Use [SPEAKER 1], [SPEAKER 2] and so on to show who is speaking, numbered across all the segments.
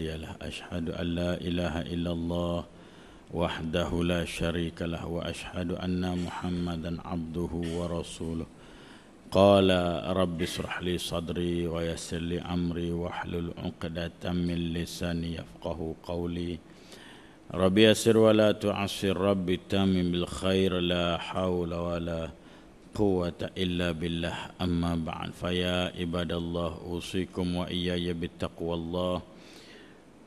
[SPEAKER 1] dialah asyhadu an la ilaha illallah wahdahu la syarika lah wa asyhadu anna muhammadan abduhu wa rasuluh qala rabbi srah li sadri wa yassir li amri wa hlul 'uqdatam min lisani yafqahu qawli rabbi yassir wa la tu'assir rabbi tamim bil khair la hawla wa la quwwata illa billah amma ba'd fa ya ibadallah usikum wa iyaya bittaqwallah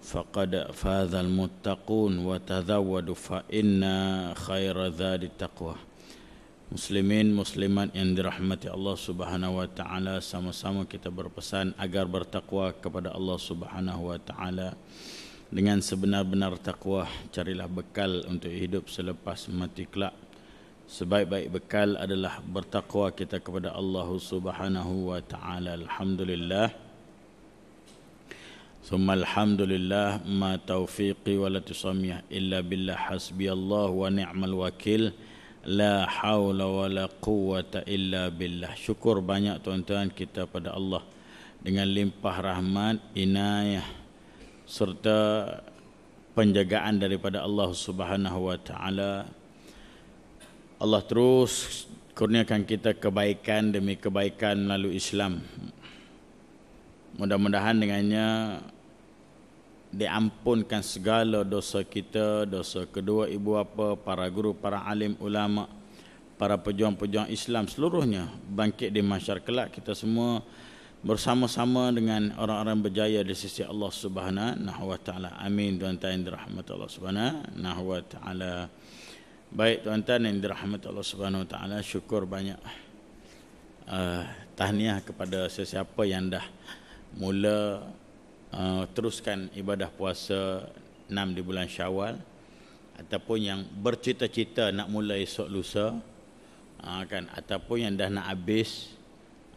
[SPEAKER 1] فقد فاز المتقون وتزود فإن خير ذات التقوى Muslimin, Muslimat yang dirahmati Allah Subhanahu Wa Taala, sama-sama kita berpesan agar bertakwa kepada Allah Subhanahu Wa Taala dengan sebenar-benar takwa. Carilah bekal untuk hidup selepas mati kelak. Sebaik-baik bekal adalah bertakwa kita kepada Allah Subhanahu Wa Taala. Alhamdulillah. ثم الحمد لله ما توفيقي ولا تسمي إلا بالله حسبي الله ونعم الوكيل لا حول ولا قوة إلا بالله شكر banyak tuan-tuan kita pada Allah dengan limpah rahmat inayah serta penjagaan daripada Allah Subhanahu wa taala Allah terus kurniakan kita kebaikan demi kebaikan melalui Islam Mudah-mudahan dengannya diampunkan segala dosa kita, dosa kedua ibu apa, para guru, para alim, ulama, para pejuang-pejuang Islam seluruhnya bangkit di masyarakat kita semua bersama-sama dengan orang-orang berjaya di sisi Allah Subhanahu wa Amin tuan-tuan yang dirahmati Allah Subhanahu wa Baik tuan-tuan yang dirahmati Allah Subhanahu syukur banyak uh, tahniah kepada sesiapa yang dah mula uh, teruskan ibadah puasa 6 di bulan Syawal ataupun yang bercita-cita nak mula esok lusa uh, kan ataupun yang dah nak habis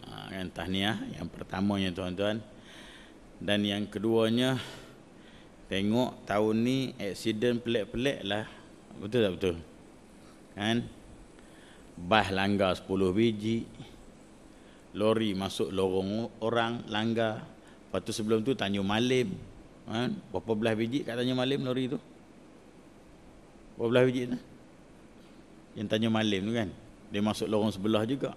[SPEAKER 1] uh, kan tahniah yang pertamanya tuan-tuan dan yang keduanya tengok tahun ni accident pelik-pelik lah betul tak betul kan bah langgar 10 biji lori masuk lorong orang langgar lepas tu sebelum tu tanya malim ha? berapa belah biji kat tanya malim lori tu berapa belah biji tu yang tanya malim tu kan dia masuk lorong sebelah juga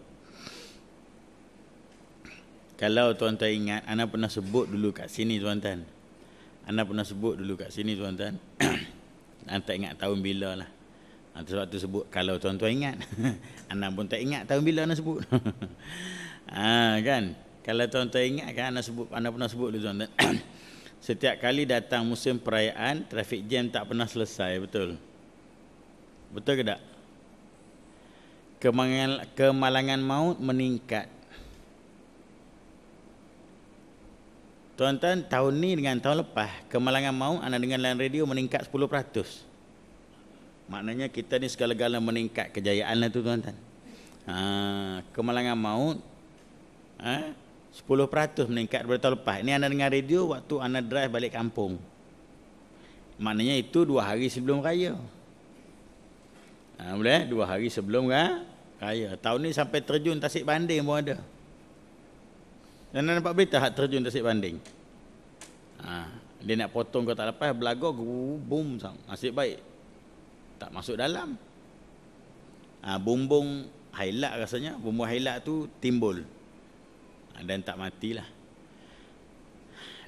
[SPEAKER 1] kalau tuan-tuan ingat Ana pernah sebut dulu kat sini tuan-tuan Ana pernah sebut dulu kat sini tuan-tuan Ana tak ingat tahun bila lah Sebab tu sebut kalau tuan-tuan ingat Ana pun tak ingat tahun bila Ana sebut ha, kan kalau tuan-tuan ingat kan anak sebut anak pernah sebut dulu tuan-tuan setiap kali datang musim perayaan traffic jam tak pernah selesai betul betul ke tak kemalangan, kemalangan maut meningkat Tuan-tuan, tahun ni dengan tahun lepas, kemalangan maut anda dengan lain radio meningkat 10%. Maknanya kita ni segala galanya meningkat kejayaan lah tu, tuan-tuan. Ha, kemalangan maut Ha? eh, 10% meningkat daripada tahun lepas. Ini anda dengar radio waktu anda drive balik kampung. Maknanya itu dua hari sebelum raya. Ha, boleh? Eh? Dua hari sebelum raya. Tahun ni sampai terjun tasik banding pun ada. Dan anda nampak berita hak terjun tasik banding? Ha, dia nak potong kau tak lepas, belagak, boom, masih baik. Tak masuk dalam. Ha, bumbung highlight rasanya, bumbung highlight tu timbul dan tak matilah.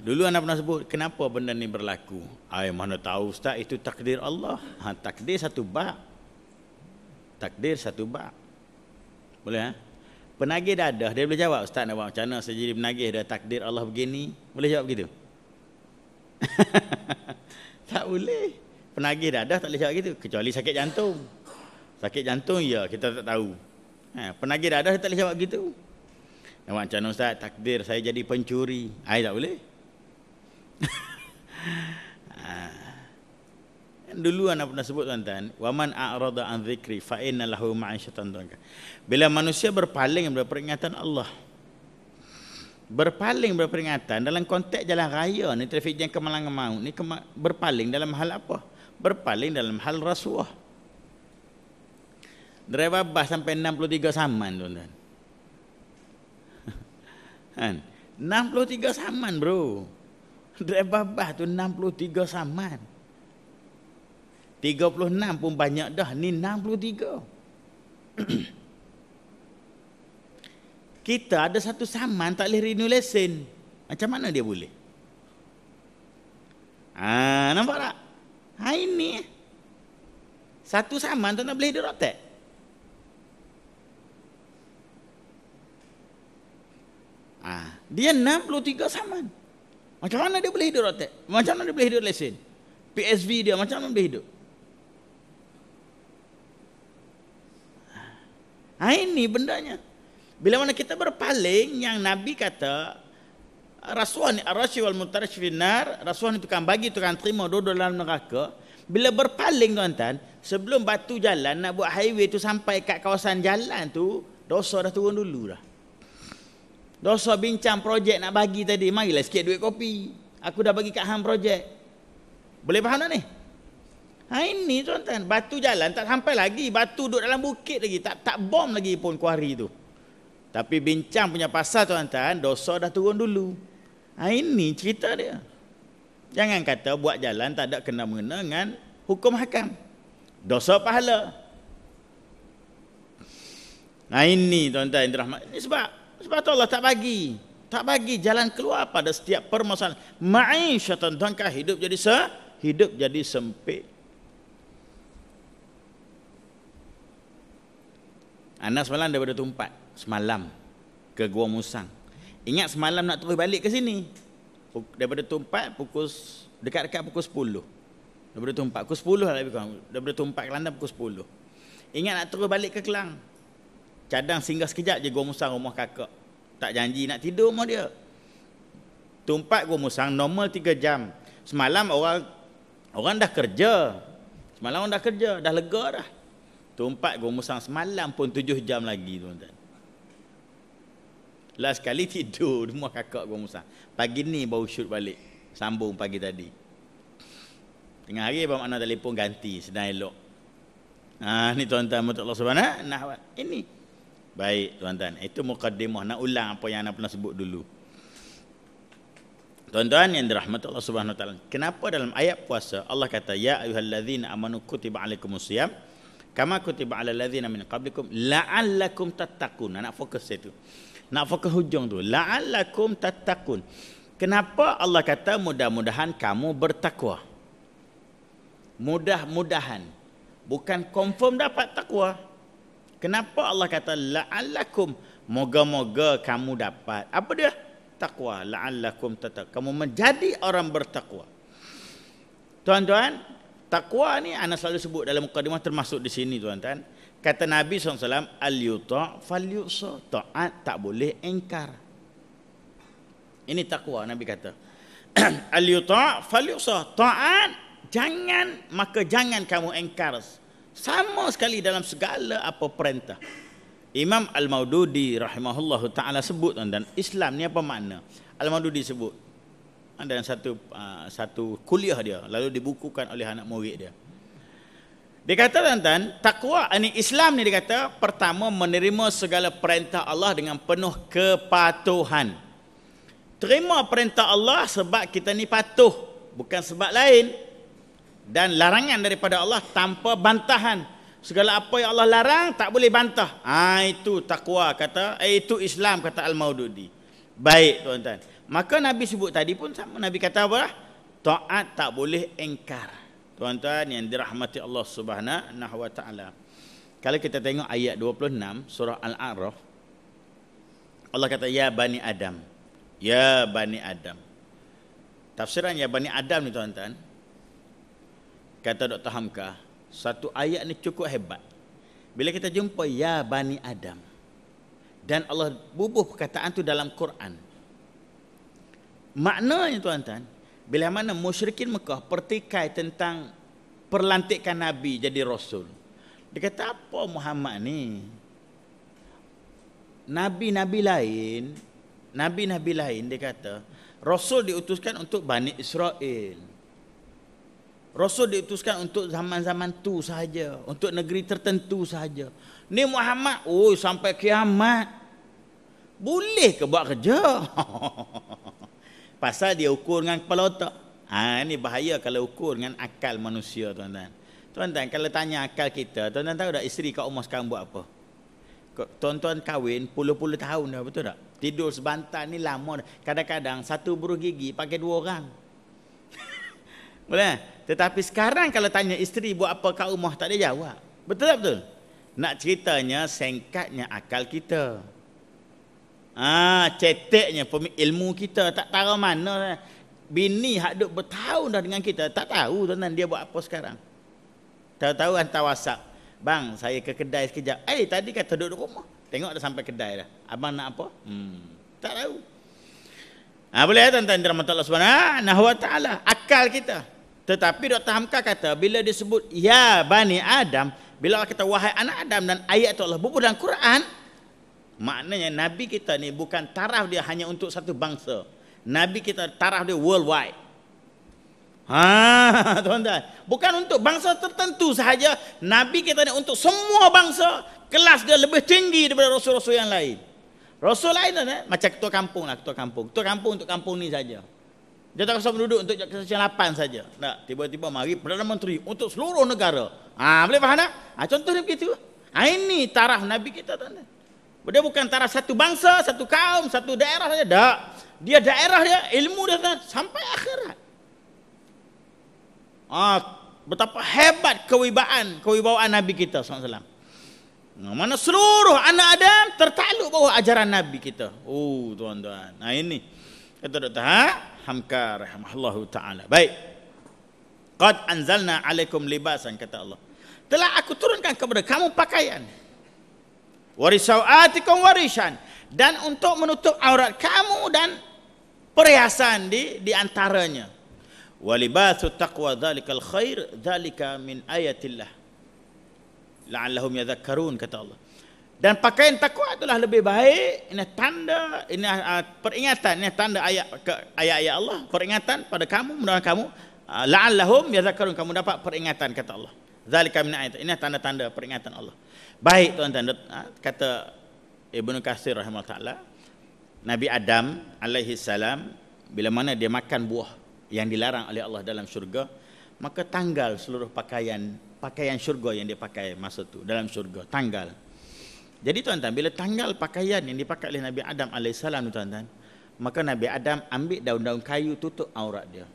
[SPEAKER 1] Dulu anda pernah sebut kenapa benda ni berlaku? Ai mana tahu ustaz itu takdir Allah. Ha, takdir satu bab. Takdir satu bab. Boleh ha? Penagih dadah dia boleh jawab ustaz nak buat macam mana saya jadi penagih dah takdir Allah begini. Boleh jawab begitu? tak boleh. Penagih dadah tak boleh jawab gitu. kecuali sakit jantung. Sakit jantung ya kita tak tahu. Ha, penagih dadah tak boleh jawab gitu. Yang macam ustaz takdir saya jadi pencuri. Ai tak boleh. Ah. dulu anak pernah sebut tuan-tuan waman a'rada an dhikri fa inna lahu ma'isyatan dunya bila manusia berpaling daripada peringatan Allah berpaling daripada peringatan dalam konteks jalan raya ni trafik jam kemalang mau ni kema- berpaling dalam hal apa berpaling dalam hal rasuah driver bas sampai 63 saman tuan-tuan 63 kan? saman bro babah tu 63 saman 36 pun banyak dah Ni 63 Kita ada satu saman tak boleh renew lesen Macam mana dia boleh Ah, nampak tak? Ha, ini. Satu saman tu tak boleh dirotek. Dia 63 saman. Macam mana dia boleh hidup rotek? Macam mana dia boleh hidup lesen? PSV dia macam mana boleh hidup? Ha, ini bendanya. Bila mana kita berpaling yang Nabi kata Rasuah ni arasy wal mutarasy finnar, rasuah ni tukang bagi tukang terima duduk dalam neraka. Bila berpaling tuan-tuan, sebelum batu jalan nak buat highway tu sampai kat kawasan jalan tu, dosa dah turun dulu dah. Dosa bincang projek nak bagi tadi. Marilah sikit duit kopi. Aku dah bagi kat hang projek. Boleh faham tak ni? Ha ini tuan-tuan. Batu jalan tak sampai lagi. Batu duduk dalam bukit lagi. Tak tak bom lagi pun kuari tu. Tapi bincang punya pasal tuan-tuan. Dosa dah turun dulu. Ha ini cerita dia. Jangan kata buat jalan tak ada kena-mengena dengan hukum hakam. Dosa pahala. Nah ha, ini tuan-tuan yang dirahmati. Ini sebab sebab tu Allah tak bagi. Tak bagi jalan keluar pada setiap permasalahan. Ma'isyah tentangkah hidup jadi se hidup jadi sempit. Anas malam daripada tumpat. Semalam ke Gua Musang. Ingat semalam nak terus balik ke sini. Daripada tumpat pukul dekat-dekat pukul 10. Daripada tumpat pukul 10 lah lebih kurang. Daripada tumpat ke Kelantan pukul 10. Ingat nak terus balik ke Kelang. Kadang singgah sekejap je gua musang rumah kakak. Tak janji nak tidur rumah dia. Tumpat gua musang normal 3 jam. Semalam orang orang dah kerja. Semalam orang dah kerja, dah lega dah. Tumpat gua musang semalam pun 7 jam lagi tuan-tuan. Last kali tidur rumah kakak gua musang. Pagi ni baru shoot balik. Sambung pagi tadi. Tengah hari apa makna telefon ganti senang elok. Ha ni tuan-tuan mutlak Allah Subhanahu nah ini Baik tuan-tuan, itu mukaddimah nak ulang apa yang anak pernah sebut dulu. Tuan-tuan yang dirahmati Allah Subhanahu taala. Kenapa dalam ayat puasa Allah kata ya ayuhal ayyuhallazina amanu kutiba alaikumusiyam kama kutiba alal ladzina min qablikum la'allakum tattaqun. Nak fokus situ. Nak fokus hujung tu. La'allakum tattaqun. Kenapa Allah kata mudah-mudahan kamu bertakwa? Mudah-mudahan. Bukan confirm dapat takwa. Kenapa Allah kata la'allakum? Moga-moga kamu dapat. Apa dia? takwa, La'allakum tatak. Kamu menjadi orang bertakwa. Tuan-tuan, takwa ni anak selalu sebut dalam mukadimah termasuk di sini tuan-tuan. Kata Nabi SAW, Al-yuta' fal Ta'at tak boleh engkar. Ini takwa Nabi kata. Al-yuta' fal-yuqsa. Ta'at jangan, maka jangan kamu engkar. Engkar. Sama sekali dalam segala apa perintah. Imam Al-Maududi rahimahullahu taala sebut tuan-tuan, Islam ni apa makna? Al-Maududi sebut ada satu uh, satu kuliah dia lalu dibukukan oleh anak murid dia. Dia kata tuan-tuan, takwa ni Islam ni dia kata pertama menerima segala perintah Allah dengan penuh kepatuhan. Terima perintah Allah sebab kita ni patuh, bukan sebab lain dan larangan daripada Allah tanpa bantahan segala apa yang Allah larang tak boleh bantah ha, itu takwa kata eh, itu Islam kata Al-Maududi baik tuan-tuan maka Nabi sebut tadi pun sama Nabi kata apa taat tak boleh engkar tuan-tuan yang dirahmati Allah subhanahu wa ta'ala kalau kita tengok ayat 26 surah Al-A'raf Allah kata ya bani Adam ya bani Adam tafsiran ya bani Adam ni tuan-tuan Kata Dr. Hamka, satu ayat ni cukup hebat. Bila kita jumpa ya bani Adam dan Allah bubuh perkataan tu dalam Quran. Maknanya tuan-tuan, bila mana musyrikin Mekah pertikai tentang perlantikan nabi jadi rasul. Dia kata apa Muhammad ni? Nabi-nabi lain, nabi-nabi lain dia kata, rasul diutuskan untuk Bani Israel. Rasul diutuskan untuk zaman-zaman tu saja, untuk negeri tertentu saja. Ni Muhammad, oi oh, sampai kiamat. Boleh ke buat kerja? Pasal dia ukur dengan kepala otak. Ha ni bahaya kalau ukur dengan akal manusia, tuan-tuan. Tuan-tuan, kalau tanya akal kita, tuan-tuan tahu tak isteri kat rumah sekarang buat apa? Tuan-tuan kahwin puluh-puluh tahun dah, betul tak? Tidur sebantal ni lama dah. Kadang-kadang satu buruh gigi pakai dua orang. Boleh? Tetapi sekarang kalau tanya isteri buat apa kat rumah tak ada jawab. Betul tak betul? Nak ceritanya sengkatnya akal kita. Ah, ha, cetaknya ilmu kita tak tahu mana. Bini hak duk bertahun dah dengan kita tak tahu tuan dia buat apa sekarang. Tahu-tahu hantar WhatsApp. Bang, saya ke kedai sekejap. Eh, tadi kata duduk di rumah. Tengok dah sampai kedai dah. Abang nak apa? Hmm, tak tahu. Ha, boleh ya, tuan-tuan dalam Allah Subhanahu Wa Taala akal kita. Tetapi Dr. Hamka kata bila disebut ya bani Adam, bila Allah kata wahai anak Adam dan ayat itu Allah bubuh dalam Quran, maknanya nabi kita ni bukan taraf dia hanya untuk satu bangsa. Nabi kita taraf dia worldwide. Ha, tuan-tuan. Bukan untuk bangsa tertentu sahaja, nabi kita ni untuk semua bangsa. Kelas dia lebih tinggi daripada rasul-rasul yang lain. Rasul lain tuan-tuan, eh, macam ketua kampung lah, ketua kampung. Ketua kampung untuk kampung ni saja. Dia tak rasa penduduk untuk kesaksian lapan saja. Tak, tiba-tiba mari Perdana Menteri untuk seluruh negara. Ha, boleh faham tak? Ha, contohnya begitu. Ha, ini taraf Nabi kita tuan Dia bukan taraf satu bangsa, satu kaum, satu daerah saja. Tak. Dia daerah dia, ilmu dia tuan sampai akhirat. Ha, betapa hebat kewibaan, kewibawaan Nabi kita SAW. mana seluruh anak Adam tertakluk bawah ajaran Nabi kita. Oh tuan-tuan. Nah ha, ini. Kata doktor. Ha? Hamka rahimahallahu taala. Baik. Qad anzalna alaikum libasan kata Allah. Telah aku turunkan kepada kamu pakaian. Warisauatikum warisan dan untuk menutup aurat kamu dan perhiasan di di antaranya. Walibasu taqwa dzalikal khair dzalika min ayatillah. La'allahum yadhakkarun kata Allah. Dan pakaian takwa itulah lebih baik. Ini tanda, ini uh, peringatan, ini tanda ayat ayat-ayat Allah. Peringatan pada kamu, mudah-mudahan kamu. Uh, La'allahum yazakarun. Kamu dapat peringatan, kata Allah. Zalika min ayat. Ini tanda-tanda peringatan Allah. Baik tuan-tuan. kata ibnu Kasir rahimahullah Nabi Adam alaihi salam. Bila mana dia makan buah yang dilarang oleh Allah dalam syurga. Maka tanggal seluruh pakaian pakaian syurga yang dia pakai masa tu dalam syurga. Tanggal. Jadi tuan-tuan, bila tanggal pakaian yang dipakai oleh Nabi Adam AS tuan-tuan, maka Nabi Adam ambil daun-daun kayu tutup aurat dia.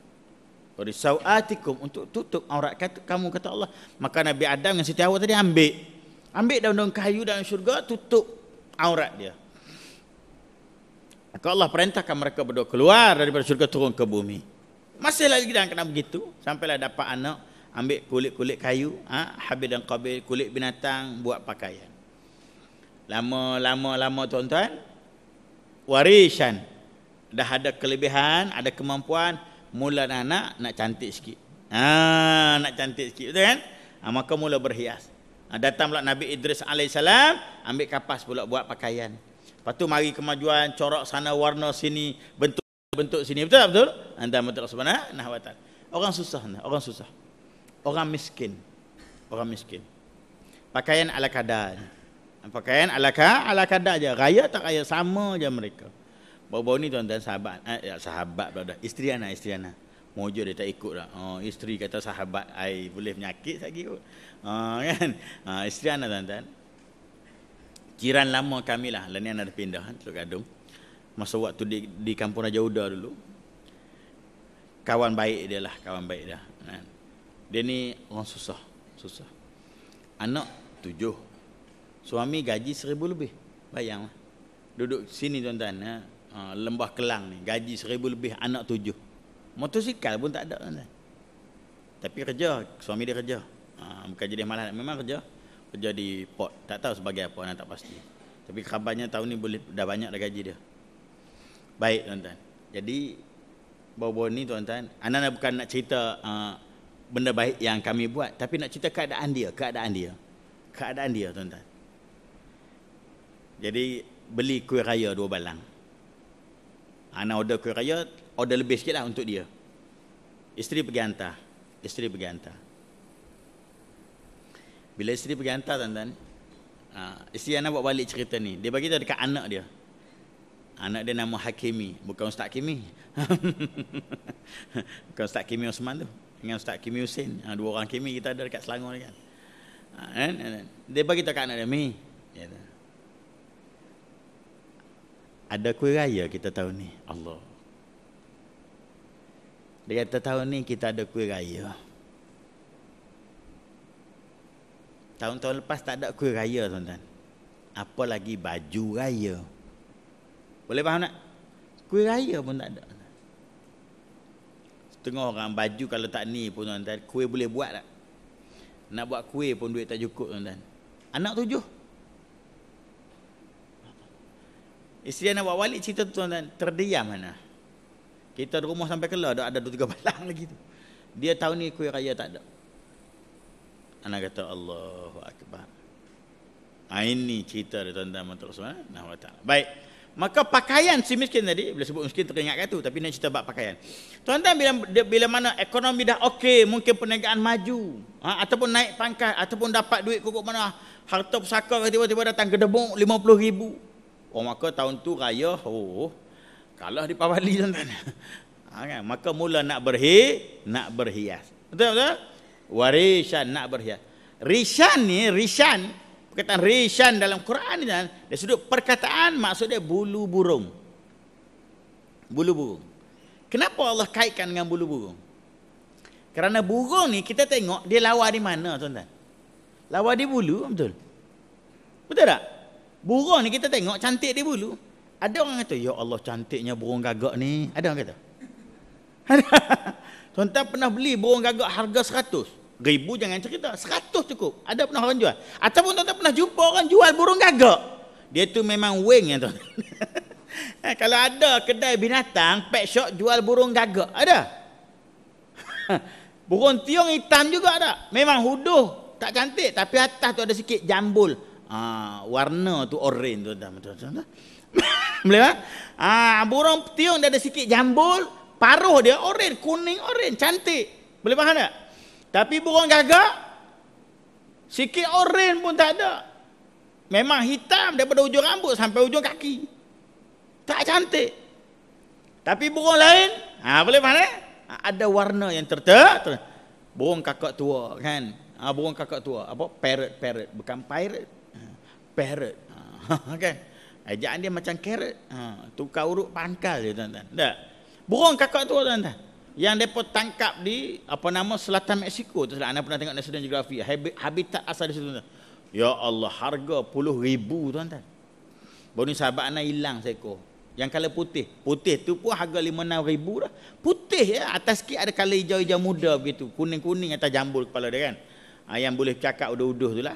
[SPEAKER 1] Risau'atikum untuk tutup aurat kamu kata Allah. Maka Nabi Adam yang setiap awal tadi ambil. Ambil daun-daun kayu dalam syurga tutup aurat dia. Maka Allah perintahkan mereka berdua keluar daripada syurga turun ke bumi. Masih lagi dah kena begitu. Sampailah dapat anak ambil kulit-kulit kayu. Ha? Habib dan Qabil kulit binatang buat pakaian. Lama-lama-lama tuan-tuan Warisan Dah ada kelebihan, ada kemampuan Mula anak nak cantik sikit ha, Nak cantik sikit, betul kan? Ha, maka mula berhias ha, Datang pula Nabi Idris AS Ambil kapas pula buat pakaian Lepas tu mari kemajuan, corak sana, warna sini Bentuk bentuk sini, betul tak betul? Ha, Anda betul sebenar nah watan Orang susah, orang susah Orang miskin Orang miskin Pakaian ala kadar pakaian ala ka ala kadar je raya tak raya sama aja mereka bau-bau ni tuan-tuan sahabat eh, ya, sahabat pula dah isteri ana isteri ana mojo dia tak ikut lah oh isteri kata sahabat ai boleh menyakit lagi kot oh, kan ha, oh, isteri ana tuan-tuan jiran lama kami lah lain ana dah pindah kan masa waktu di, di kampung raja uda dulu kawan baik dia lah kawan baik dia kan dia ni orang susah susah anak tujuh Suami gaji seribu lebih Bayanglah Duduk sini tuan-tuan ha? ha, Lembah Kelang ni Gaji seribu lebih Anak tujuh Motosikal pun tak ada tuan -tuan. Tapi kerja Suami dia kerja ha, Bukan jadi malas Memang kerja Kerja di port Tak tahu sebagai apa Anak tak pasti Tapi kabarnya tahun ni boleh Dah banyak dah gaji dia Baik tuan-tuan Jadi Bawa-bawa ni tuan-tuan Anak -tuan, bukan nak cerita ha, Benda baik yang kami buat Tapi nak cerita keadaan dia Keadaan dia Keadaan dia tuan-tuan jadi beli kuih raya dua balang. Ana order kuih raya, order lebih sikitlah untuk dia. Isteri pergi hantar. Isteri pergi hantar. Bila isteri pergi hantar tuan-tuan, ha, isteri Ana buat balik cerita ni. Dia bagi tahu dekat anak dia. Anak dia nama Hakimi, bukan Ustaz Kimi. bukan Ustaz Kimi Osman tu. Dengan Ustaz Kimi Husin. Ha, dua orang Kimi kita ada dekat Selangor ni kan. Ha, kan? Dia bagi tahu kat anak dia, Mi. Dia ada kuih raya kita tahun ni Allah dia kata tahun ni kita ada kuih raya tahun-tahun lepas tak ada kuih raya tuan-tuan apa lagi baju raya boleh faham tak kuih raya pun tak ada Tengok orang baju kalau tak ni pun tuan-tuan kuih boleh buat tak nak buat kuih pun duit tak cukup tuan-tuan anak tujuh Isteri anak bawa balik cerita tuan-tuan Terdiam mana Kita di rumah sampai kelar Ada dua tiga balang lagi tu Dia tahu ni kuih raya tak ada Anak kata Allahu Akbar ha, Ini cerita dia tuan-tuan Matur eh? nah, Baik Maka pakaian si miskin tadi Bila sebut miskin teringatkan tu Tapi nak cerita bab pakaian Tuan-tuan bila, bila mana ekonomi dah okey Mungkin perniagaan maju ha, Ataupun naik pangkat Ataupun dapat duit kukuk mana Harta pusaka tiba-tiba datang Gedebuk 50 ribu Oh maka tahun tu raya oh kalah di Pawali tuan-tuan. Ha, kan? Maka mula nak berhi nak berhias. Betul tak? Warisan nak berhias. Rishan ni rishan perkataan rishan dalam Quran ni kan dari sudut perkataan maksud dia bulu burung. Bulu burung. Kenapa Allah kaitkan dengan bulu burung? Kerana burung ni kita tengok dia lawa di mana tuan-tuan? Lawa di bulu betul. Betul tak? Burung ni kita tengok cantik dia bulu. Ada orang kata, "Ya Allah, cantiknya burung gagak ni." Ada orang kata. Tuan-tuan pernah beli burung gagak harga seratus Ribu jangan cerita, seratus cukup. Ada pernah orang jual? Ataupun tuan-tuan pernah jumpa orang jual burung gagak? Dia tu memang wing ya tuan. Kalau ada kedai binatang, pet shop jual burung gagak, ada? burung tiung hitam juga ada. Memang huduh, tak cantik, tapi atas tu ada sikit jambul ha, warna tu oren tu dah betul betul boleh tak ha, burung petiung dia ada sikit jambul paruh dia oren kuning oren cantik boleh faham tak tapi burung gagak sikit oren pun tak ada memang hitam daripada ujung rambut sampai ujung kaki tak cantik tapi burung lain ha, boleh faham tak eh? ha, ada warna yang tertentu burung kakak tua kan Ah ha, burung kakak tua apa parrot parrot bukan pirate parrot. Ha, kan? Ajaan dia macam carrot. Ha, tukar urut pangkal dia tuan-tuan. Tak. Burung kakak tu tuan-tuan. Yang depa tangkap di apa nama selatan Mexico tu anda pernah tengok National Geography habitat asal di situ tuan-tuan. Ya Allah harga puluh ribu tuan-tuan. Bonus sahabat anda hilang seko. Yang kala putih. Putih tu pun harga lima enam ribu dah. Putih ya. Atas sikit ada kala hijau-hijau muda begitu. Kuning-kuning atas jambul kepala dia kan. Ha, yang boleh cakap uduh-uduh tu lah.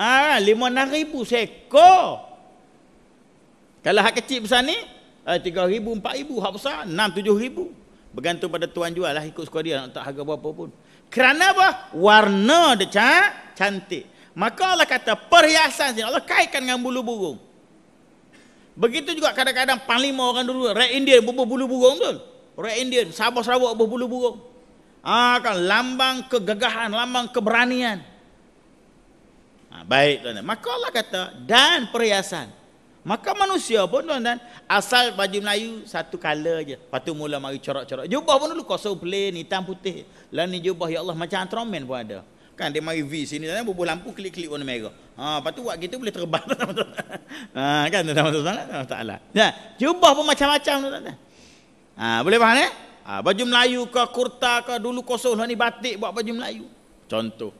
[SPEAKER 1] Ah, lima enam ribu seko. Kalau hak kecil besar ni, ha, tiga ribu, empat ribu. Hak besar, enam, tujuh ribu. Bergantung pada tuan jual lah, ikut suka dia lah, nak tak harga berapa pun. Kerana apa? Warna dia cantik. Maka Allah kata perhiasan sini. Allah kaitkan dengan bulu burung. Begitu juga kadang-kadang panglima orang dulu. Red Indian bulu burung tu. Red Indian. Sabah Sarawak bulu burung. Ah, kan lambang kegagahan, lambang keberanian ha, baik tuan-tuan maka Allah kata dan perhiasan maka manusia pun tuan-tuan asal baju Melayu satu color je lepas tu mula mari corak-corak jubah pun dulu kosong plain hitam putih lah ni jubah ya Allah macam antromen pun ada kan dia mari V sini tuan-tuan bubuh lampu klik-klik warna merah ha, lepas tu buat gitu boleh terbang tuan-tuan ha, kan tuan-tuan tuan-tuan ya, jubah pun macam-macam tuan-tuan ha, boleh faham eh ha, baju Melayu ke kurta ke dulu kosong lah ni batik buat baju Melayu contoh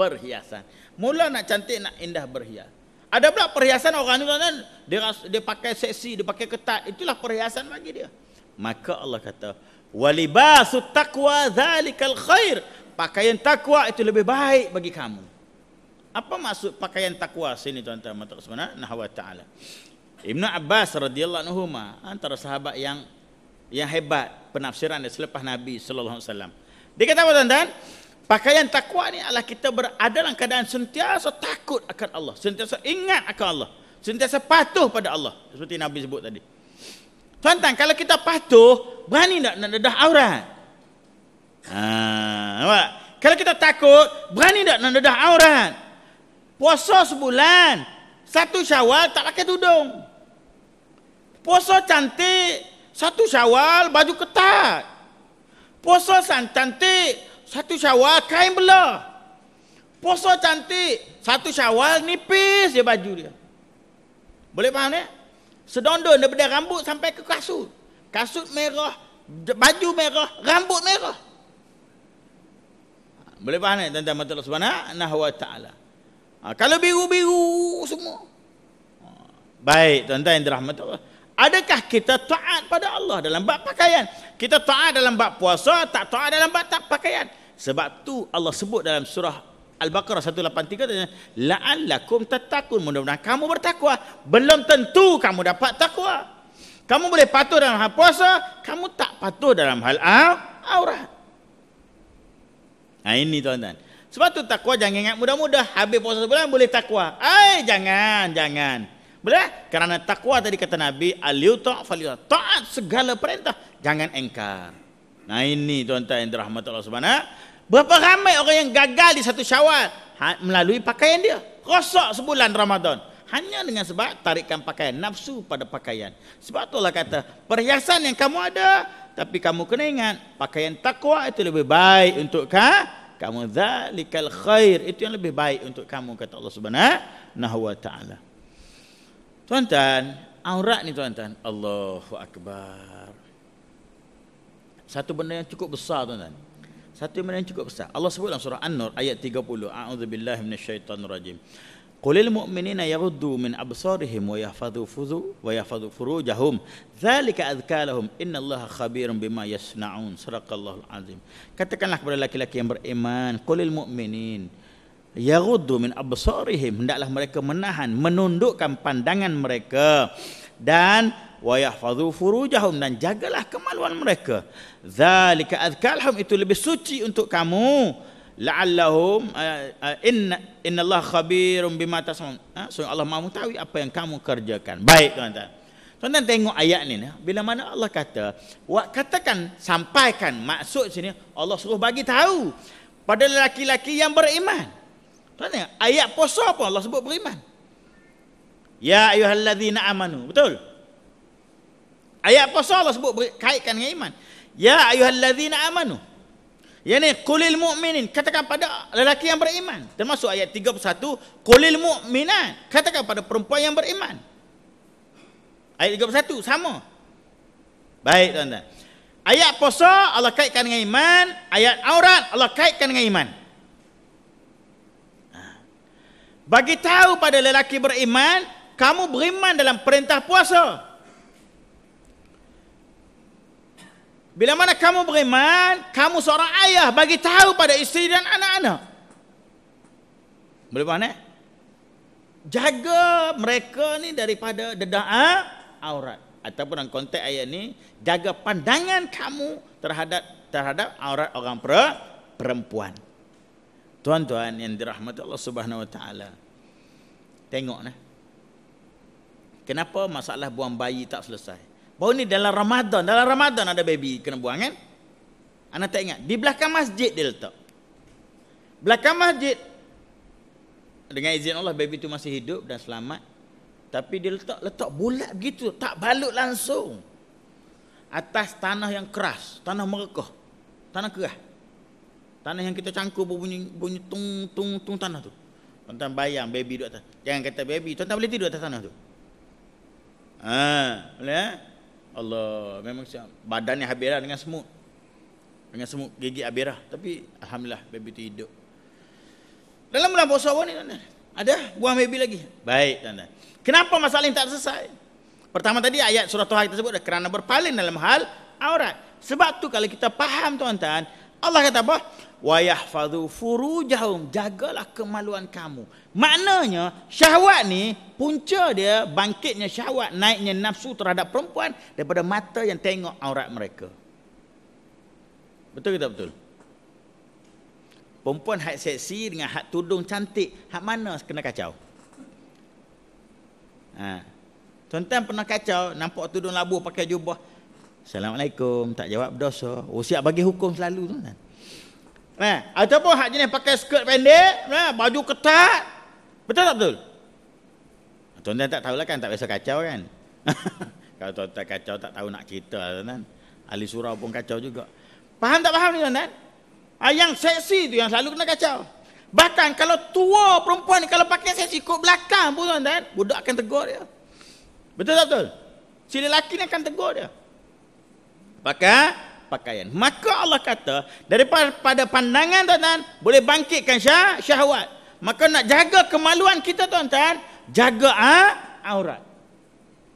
[SPEAKER 1] perhiasan. Mula nak cantik nak indah berhias. Ada pula perhiasan orang tu kan dia dia pakai seksi, dia pakai ketat, itulah perhiasan bagi dia. Maka Allah kata, "Walibasu taqwa dzalikal khair." Pakaian takwa itu lebih baik bagi kamu. Apa maksud pakaian takwa sini tuan-tuan mata sebenar nahwa taala. Ibnu Abbas radhiyallahu anhu antara sahabat yang yang hebat penafsiran selepas Nabi sallallahu alaihi wasallam. Dia kata apa tuan-tuan? Pakaian takwa ni adalah kita berada dalam keadaan sentiasa takut akan Allah. Sentiasa ingat akan Allah. Sentiasa patuh pada Allah. Seperti Nabi sebut tadi. Tuan-tuan, kalau kita patuh, berani tak nak dedah aurat? Ha, Kalau kita takut, berani tak nak dedah aurat? Puasa sebulan, satu syawal tak pakai tudung. Puasa cantik, satu syawal baju ketat. Puasa cantik, satu syawal kain belah, Puasa cantik. Satu syawal nipis je baju dia. Boleh faham ni? Eh? Sedondon daripada rambut sampai ke kasut. Kasut merah. Baju merah. Rambut merah. Boleh faham ni? Eh, Tentang Matalah Subhanahu Wa Ta'ala. Ha, kalau biru-biru semua. Ha, baik tuan-tuan yang dirahmat Allah. Adakah kita taat pada Allah dalam bab pakaian? Kita taat dalam bab puasa, tak taat dalam bab tak pakaian. Sebab tu Allah sebut dalam surah Al-Baqarah 183 tanya la'allakum tattaqun mudah-mudahan kamu bertakwa belum tentu kamu dapat takwa kamu boleh patuh dalam hal puasa kamu tak patuh dalam hal aurat nah ini tuan-tuan sebab tu takwa jangan ingat mudah-mudah habis puasa sebulan boleh takwa ai jangan jangan boleh kerana takwa tadi kata Nabi al-yuta falyuta taat segala perintah jangan engkar nah ini tuan-tuan yang dirahmati Allah Subhanahu Berapa ramai orang yang gagal di satu syawal ha, melalui pakaian dia. Rosak sebulan Ramadan. Hanya dengan sebab tarikan pakaian. Nafsu pada pakaian. Sebab itulah kata, perhiasan yang kamu ada, tapi kamu kena ingat, pakaian takwa itu lebih baik untuk ka? kamu. Zalikal khair. Itu yang lebih baik untuk kamu, kata Allah Subhanahu Wa Tuan-tuan, aurat ni tuan-tuan. Allahu Akbar. Satu benda yang cukup besar tuan-tuan satu iman yang cukup besar. Allah sebut dalam surah An-Nur ayat 30. A'udzu billahi minasyaitonirrajim. Qulil mu'minina yaghuddu min absarihim wa yahfadhu fuzu wa yahfadhu furujahum. Dzalika adzkalahum innallaha khabirum bima yasna'un. Surakallahul azim. Katakanlah kepada laki-laki yang beriman, qulil mu'minin yaghuddu min absarihim. Hendaklah mereka menahan, menundukkan pandangan mereka dan wa yahfazu furujahum dan jagalah kemaluan mereka zalika azkalhum itu lebih suci untuk kamu la'allahum eh, eh, inna innallaha khabirum bima tasmun ha? so Allah mahu tahu apa yang kamu kerjakan baik tuan-tuan tuan-tuan tengok ayat ni ha? bila mana Allah kata wa katakan sampaikan maksud sini Allah suruh bagi tahu pada lelaki-lelaki yang beriman tuan ayat puasa apa Allah sebut beriman ya ayuhallazina amanu betul Ayat puasa Allah sebut berkaitkan dengan iman. Ya ayyuhallazina amanu. Yani qulil mu'minin, katakan pada lelaki yang beriman. Termasuk ayat 31, qulil mu'minat, katakan pada perempuan yang beriman. Ayat 31 sama. Baik tuan-tuan. Ayat puasa Allah kaitkan dengan iman, ayat aurat Allah kaitkan dengan iman. Ha. Bagi tahu pada lelaki beriman, kamu beriman dalam perintah puasa. Bila mana kamu beriman, kamu seorang ayah bagi tahu pada isteri dan anak-anak. Boleh faham eh? Jaga mereka ni daripada dedaa ah, aurat. Ataupun dalam konteks ayat ni, jaga pandangan kamu terhadap terhadap aurat orang pera, perempuan. Tuan-tuan yang dirahmati Allah Subhanahu Wa Taala. Tengoklah. Kenapa masalah buang bayi tak selesai? Baru ni dalam Ramadan, dalam Ramadan ada baby kena buang kan? Anak tak ingat. Di belakang masjid dia letak. Belakang masjid dengan izin Allah baby tu masih hidup dan selamat. Tapi dia letak letak bulat begitu, tak balut langsung. Atas tanah yang keras, tanah merekah. Tanah keras. Tanah yang kita cangkuk berbunyi bunyi tung tung tung tanah tu. Tuan-tuan bayang baby duduk atas. Jangan kata baby, tuan-tuan boleh tidur atas tanah tu. Ha, boleh? Ha? Allah memang siap badan ni habis lah dengan semut dengan semut gigi habis lah. tapi alhamdulillah baby tu hidup dalam bulan puasa awal ni tanda. ada buang baby lagi baik tanda kenapa masalah ini tak selesai pertama tadi ayat surah Tuhan kita sebut kerana berpaling dalam hal aurat sebab tu kalau kita faham tuan-tuan Allah kata apa wa yahfadhu furujahum jagalah kemaluan kamu Maknanya syahwat ni punca dia bangkitnya syahwat naiknya nafsu terhadap perempuan daripada mata yang tengok aurat mereka. Betul ke tak betul? Perempuan hak seksi dengan hak tudung cantik, hak mana kena kacau? Ha. Tuan-tuan pernah kacau nampak tudung labu pakai jubah. Assalamualaikum, tak jawab dosa. Oh siap bagi hukum selalu tuan-tuan. Ha. ataupun hak jenis pakai skirt pendek, ha. baju ketat, Betul tak betul? Ah, tuan-tuan tak tahulah kan, tak biasa kacau kan? Kalau tuan-tuan kacau tak tahu nak cerita lah, tuan-tuan. Ahli surau pun kacau juga. Faham tak faham ni tuan-tuan? Ah, yang seksi tu yang selalu kena kacau. Bahkan kalau tua perempuan ni kalau pakai seksi ikut belakang pun tuan-tuan, budak akan tegur dia. Betul tak betul? Si lelaki ni akan tegur dia. Pakai ah, pakaian. Maka Allah kata, daripada pandangan tuan-tuan, boleh bangkitkan syah, syahwat. Maka nak jaga kemaluan kita tuan-tuan, jaga ha? aurat.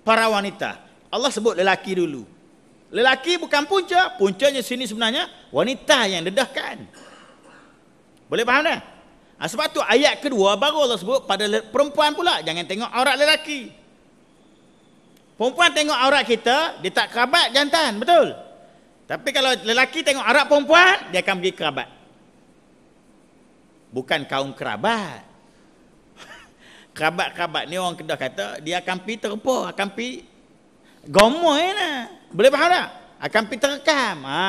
[SPEAKER 1] Para wanita. Allah sebut lelaki dulu. Lelaki bukan punca, puncanya sini sebenarnya wanita yang dedahkan. Boleh faham tak? Ha, sebab tu ayat kedua baru Allah sebut pada perempuan pula jangan tengok aurat lelaki. Perempuan tengok aurat kita, dia tak kerabat jantan, betul? Tapi kalau lelaki tengok aurat perempuan, dia akan pergi kerabat bukan kaum kerabat. Kerabat-kerabat ni orang kedah kata dia akan pi terpo, akan pi gomoi lah. Ya Boleh faham tak? Akan pi terekam. Ha.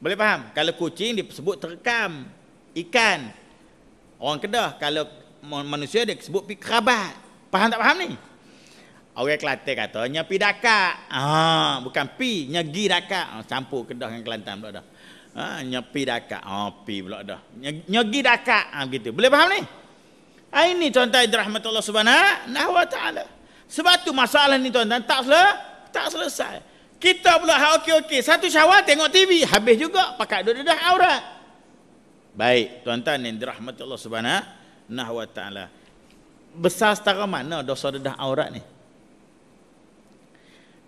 [SPEAKER 1] Boleh faham? Kalau kucing disebut terekam. Ikan. Orang kedah kalau manusia dia sebut pi kerabat. Faham tak faham ni? Orang Kelantan kata nya pi dakak. Ha, bukan pi, nya gi dakak. Ha, campur kedah dengan Kelantan pula dah. Ha, nyepi dakak. Ha, pi pula dah. Nyegi dakak. Ha, begitu. Boleh faham ni? Ha, ini contoh rahmatullah subhanahu wa ta'ala. Sebab tu masalah ni tuan-tuan tak, sel- tak selesai. Kita pula ha, okey okey. Satu syawal tengok TV. Habis juga. Pakat duduk dah aurat. Baik. Tuan-tuan yang dirahmati Allah subhanahu wa ta'ala. Besar setara mana dosa dedah aurat ni?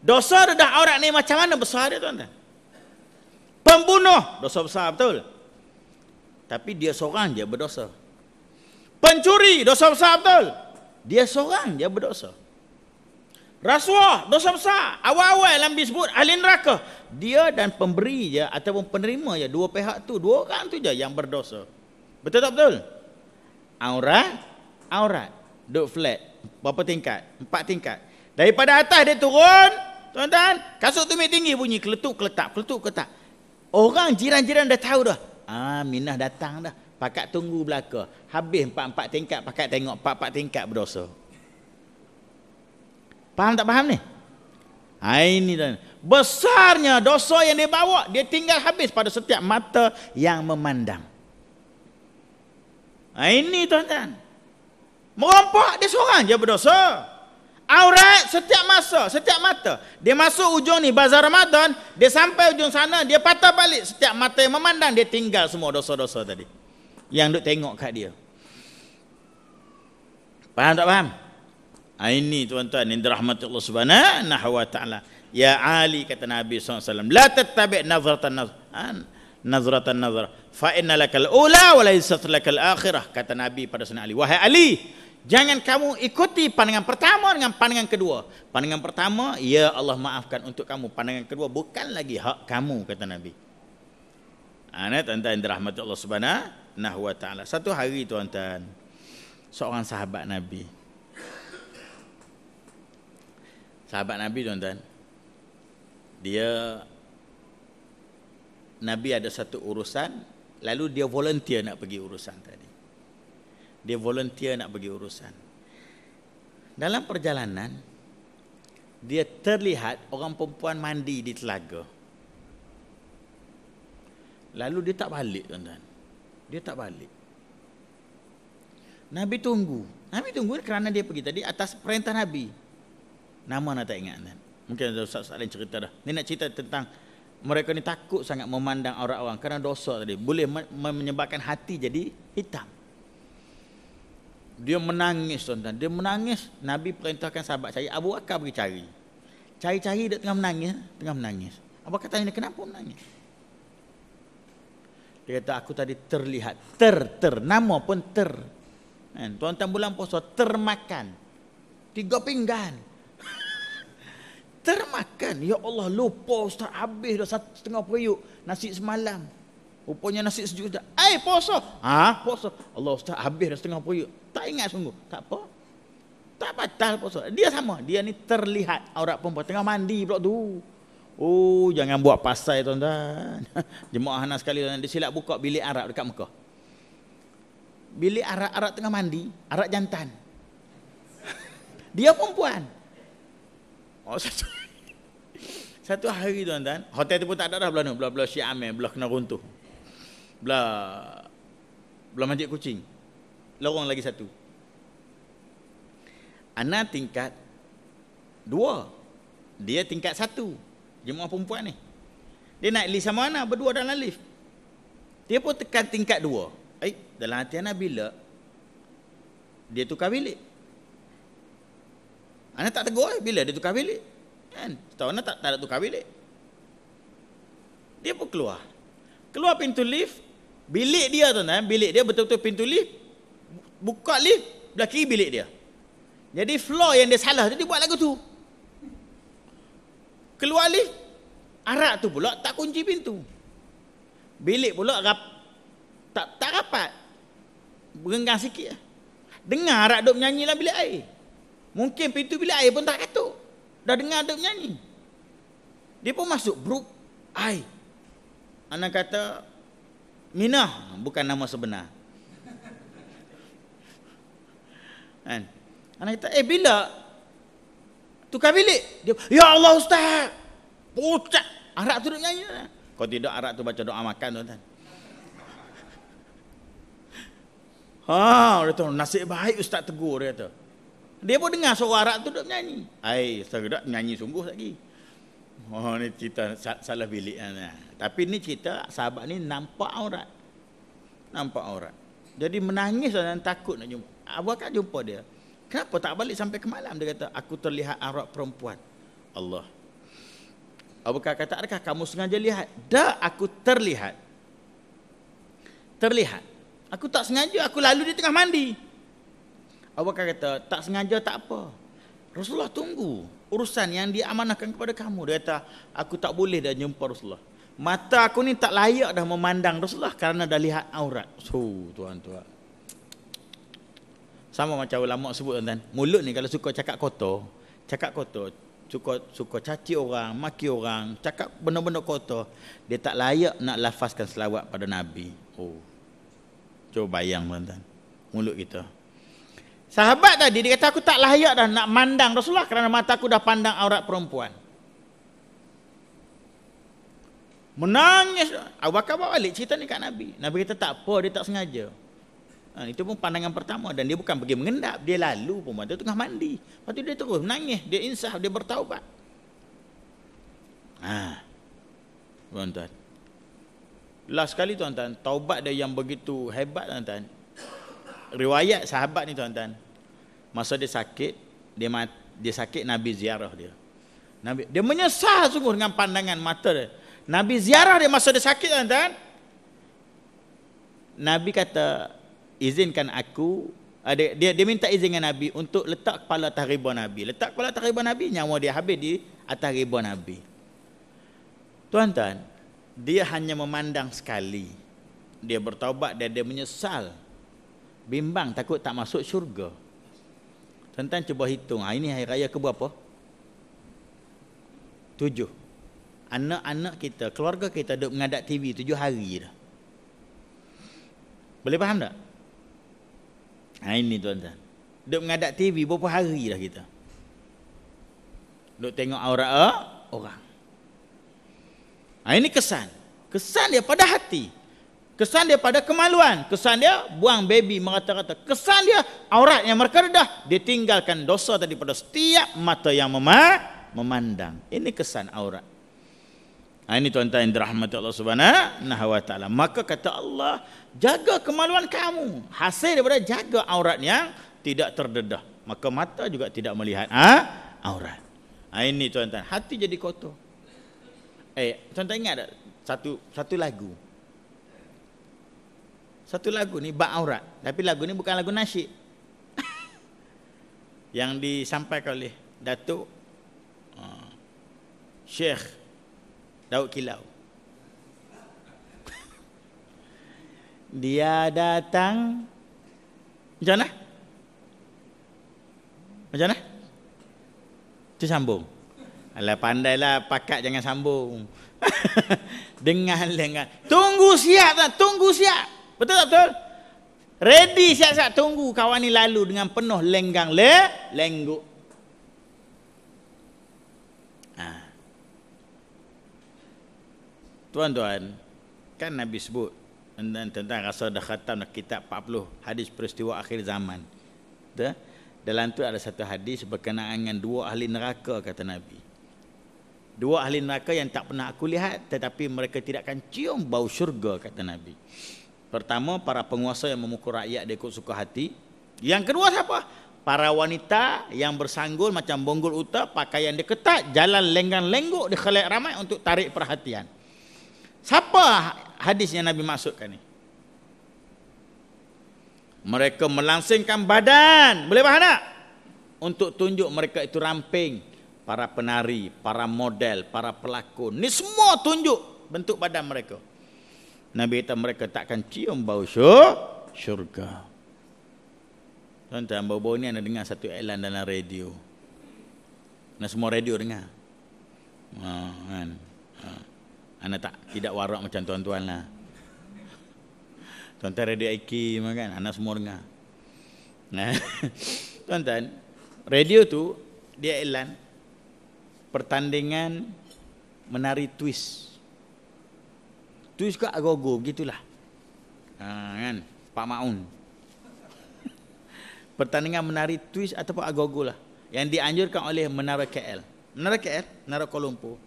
[SPEAKER 1] Dosa dedah aurat ni macam mana besar dia tuan-tuan? Pembunuh dosa besar betul. Tapi dia seorang je berdosa. Pencuri dosa besar betul. Dia seorang je berdosa. Rasuah dosa besar. Awal-awal dalam disebut ahli neraka. Dia dan pemberi je ataupun penerima je dua pihak tu, dua orang tu je yang berdosa. Betul tak betul? Aurat, aurat. Duk flat. Berapa tingkat? Empat tingkat. Daripada atas dia turun, tuan-tuan, kasut tu tinggi bunyi keletuk keletak, keletuk keletak. Orang jiran-jiran dah tahu dah. Ah Minah datang dah. Pakat tunggu belaka. Habis empat-empat tingkat pakat tengok empat-empat tingkat berdosa. Faham tak faham ni? Ha, ini dan besarnya dosa yang dia bawa dia tinggal habis pada setiap mata yang memandang. Ha, ini tuan-tuan. Merompak dia seorang je berdosa aurat setiap masa, setiap mata. Dia masuk ujung ni bazar Ramadan, dia sampai ujung sana, dia patah balik setiap mata yang memandang dia tinggal semua dosa-dosa tadi. Yang duk tengok kat dia. Faham tak faham? Ha, ini tuan-tuan yang dirahmati Allah Subhanahu wa taala. Ya Ali kata Nabi SAW la tattabi' nazratan ha? nazratan nazratan nazra fa innalakal ula wa laysat lakal akhirah kata Nabi pada Sunan Ali. Wahai Ali, Jangan kamu ikuti pandangan pertama dengan pandangan kedua. Pandangan pertama, ya Allah maafkan untuk kamu. Pandangan kedua, bukan lagi hak kamu, kata Nabi. Ini ha, tuan-tuan dirahmati Allah subhanahu wa ta'ala. Satu hari tuan-tuan, seorang sahabat Nabi. Sahabat Nabi tuan-tuan. Dia, Nabi ada satu urusan, lalu dia volunteer nak pergi urusan tadi dia volunteer nak pergi urusan. Dalam perjalanan dia terlihat orang perempuan mandi di telaga. Lalu dia tak balik tuan-tuan. Dia tak balik. Nabi tunggu. Nabi tunggu kerana dia pergi tadi atas perintah Nabi. Nama nak tak ingat tuan. Mungkin ada ustaz lain cerita dah. Ni nak cerita tentang mereka ni takut sangat memandang orang-orang kerana dosa tadi. Boleh menyebabkan hati jadi hitam. Dia menangis tuan-tuan. Dia menangis, Nabi perintahkan sahabat saya, Abu Bakar pergi cari. Cari-cari dia tengah menangis, tengah menangis. Abu Bakar tanya kenapa menangis? Dia kata, aku tadi terlihat, ter, ter, nama pun ter. Kan? Tuan-tuan bulan puasa, termakan. Tiga pinggan. termakan. Ya Allah, lupa ustaz habis dah satu setengah periuk nasi semalam. Rupanya nasi sejuk dah. Eh, puasa. Ha, puasa. Allah ustaz habis dah setengah periuk. Tak ingat sungguh. Tak apa. Tak apa puasa. Dia sama. Dia ni terlihat aurat perempuan. Tengah mandi pula tu. Oh, jangan buat pasal tuan-tuan. Jemaah anak sekali. Dia silap buka bilik Arab dekat Mekah. Bilik Arab, Arab tengah mandi. Arab jantan. Dia perempuan. Oh, satu, satu hari tuan-tuan. Hotel tu pun tak ada dah belah ni. Belah-belah Syiamil. Belah kena runtuh. Belah. Belah majik kucing lorong lagi satu. Ana tingkat dua. Dia tingkat satu. Jemaah perempuan ni. Dia nak lift sama Ana berdua dalam lift. Dia pun tekan tingkat dua. Eh, dalam hati Ana bila dia tukar bilik. Ana tak tegur eh, bila dia tukar bilik. Kan? Tahu Ana tak, tak ada tukar bilik. Dia pun keluar. Keluar pintu lift. Bilik dia tuan-tuan. Eh, bilik dia betul-betul pintu lift. Buka lift Belah kiri bilik dia Jadi floor yang dia salah tu Dia buat lagu tu Keluar lift Arak tu pula tak kunci pintu Bilik pula rap, tak, tak rapat Berenggang sikit lah. Dengar arak duk menyanyi dalam bilik air Mungkin pintu bilik air pun tak katuk Dah dengar duk menyanyi Dia pun masuk bro. air Anak kata Minah Bukan nama sebenar Kan? Anak kita eh bila? Tukar bilik. Dia, ya Allah Ustaz. Pucat. Arak tu duduk nyanyi. Kau tidak Arak tu baca doa makan tu. Kan? Ha, dia kata, nasib baik Ustaz tegur. Dia kata. Dia pun dengar suara Arak tu duduk nyanyi. Ay, Ustaz nyanyi sungguh lagi. Oh, ni cerita salah bilik. Kan? Tapi ni cerita sahabat ni nampak orang, Nampak orang. Jadi menangis dan takut nak jumpa. Abu Bakar jumpa dia. Kenapa tak balik sampai ke malam? Dia kata, aku terlihat arak perempuan. Allah. Abu Bakar kata, adakah kamu sengaja lihat? Dah aku terlihat. Terlihat. Aku tak sengaja, aku lalu di tengah mandi. Abu Bakar kata, tak sengaja tak apa. Rasulullah tunggu urusan yang diamanahkan kepada kamu. Dia kata, aku tak boleh dah jumpa Rasulullah. Mata aku ni tak layak dah memandang Rasulullah kerana dah lihat aurat. So, tuan-tuan sama macam ulama sebut tuan mulut ni kalau suka cakap kotor cakap kotor suka suka caci orang maki orang cakap benda-benda kotor dia tak layak nak lafazkan selawat pada nabi oh cuba bayang tuan mulut kita sahabat tadi dia kata aku tak layak dah nak mandang rasulullah kerana mataku dah pandang aurat perempuan Menangis. Abu Bakar bawa balik cerita ni kat Nabi. Nabi kata tak apa, dia tak sengaja. Ha, itu pun pandangan pertama dan dia bukan pergi mengendap, dia lalu pun waktu tengah mandi. Lepas tu dia terus menangis, dia insaf, dia bertaubat. Ha. Tuan-tuan. Last kali tuan-tuan, taubat dia yang begitu hebat tuan-tuan. Riwayat sahabat ni tuan-tuan. Masa dia sakit, dia mat, dia sakit Nabi ziarah dia. Nabi dia menyesal sungguh dengan pandangan mata dia. Nabi ziarah dia masa dia sakit tuan-tuan. Nabi kata, izinkan aku ada ah, dia dia minta izin dengan nabi untuk letak kepala atas riba nabi letak kepala atas riba nabi nyawa dia habis di atas riba nabi tuan-tuan dia hanya memandang sekali dia bertaubat dan dia menyesal bimbang takut tak masuk syurga tuan-tuan cuba hitung ha, ini hari raya ke berapa tujuh anak-anak kita keluarga kita duduk mengadap TV tujuh hari dah boleh faham tak Ha ini tuan-tuan. Duk mengadap TV berapa hari dah kita. Duk tengok aura eh, orang. Ha ini kesan. Kesan dia pada hati. Kesan dia pada kemaluan. Kesan dia buang baby merata-rata. Kesan dia aurat yang merkerdah. Dia tinggalkan dosa tadi pada setiap mata yang memandang. Ini kesan aurat. Ha, ini tuan-tuan yang dirahmati Allah Subhanahu wa taala. Maka kata Allah, jaga kemaluan kamu. Hasil daripada jaga aurat yang tidak terdedah. Maka mata juga tidak melihat ha? aurat. Ha, ini tuan-tuan, hati jadi kotor. Eh, tuan-tuan ingat tak satu satu lagu? Satu lagu ni bak aurat, tapi lagu ni bukan lagu nasyid. yang disampaikan oleh Datuk ha, Syekh Daud Kilau Dia datang Macam mana? Macam mana? Itu sambung Alah pandailah pakat jangan sambung dengan dengar Tunggu siap tak? Tunggu siap Betul tak betul? Ready siap-siap tunggu kawan ni lalu dengan penuh lenggang le lengguk. Tuan-tuan, kan Nabi sebut tentang Rasul dah khatam kitab 40 hadis peristiwa akhir zaman. Dalam tu ada satu hadis berkenaan dengan dua ahli neraka kata Nabi. Dua ahli neraka yang tak pernah aku lihat tetapi mereka tidak akan cium bau syurga kata Nabi. Pertama para penguasa yang memukul rakyat dia ikut suka hati. Yang kedua siapa? Para wanita yang bersanggul macam bonggol uta, pakaian dia ketat, jalan lenggang lenggok di khalayak ramai untuk tarik perhatian. Siapa hadis yang Nabi maksudkan ni? Mereka melangsingkan badan. Boleh faham tak? Untuk tunjuk mereka itu ramping. Para penari, para model, para pelakon. Ni semua tunjuk bentuk badan mereka. Nabi kata mereka takkan cium bau syurga. Tuan-tuan, bau-bau ni anda dengar satu iklan dalam radio. Dan semua radio dengar. Ha, kan? Ana tak tidak warak macam tuan-tuan lah. Tuan-tuan radio IK kan, anak semua dengar. Nah, tuan-tuan, radio tu dia iklan pertandingan menari twist. Twist ke agogo gitulah. Ha, kan, Pak Maun. Pertandingan menari twist ataupun agogo lah yang dianjurkan oleh Menara KL. Menara KL, Menara Kuala Lumpur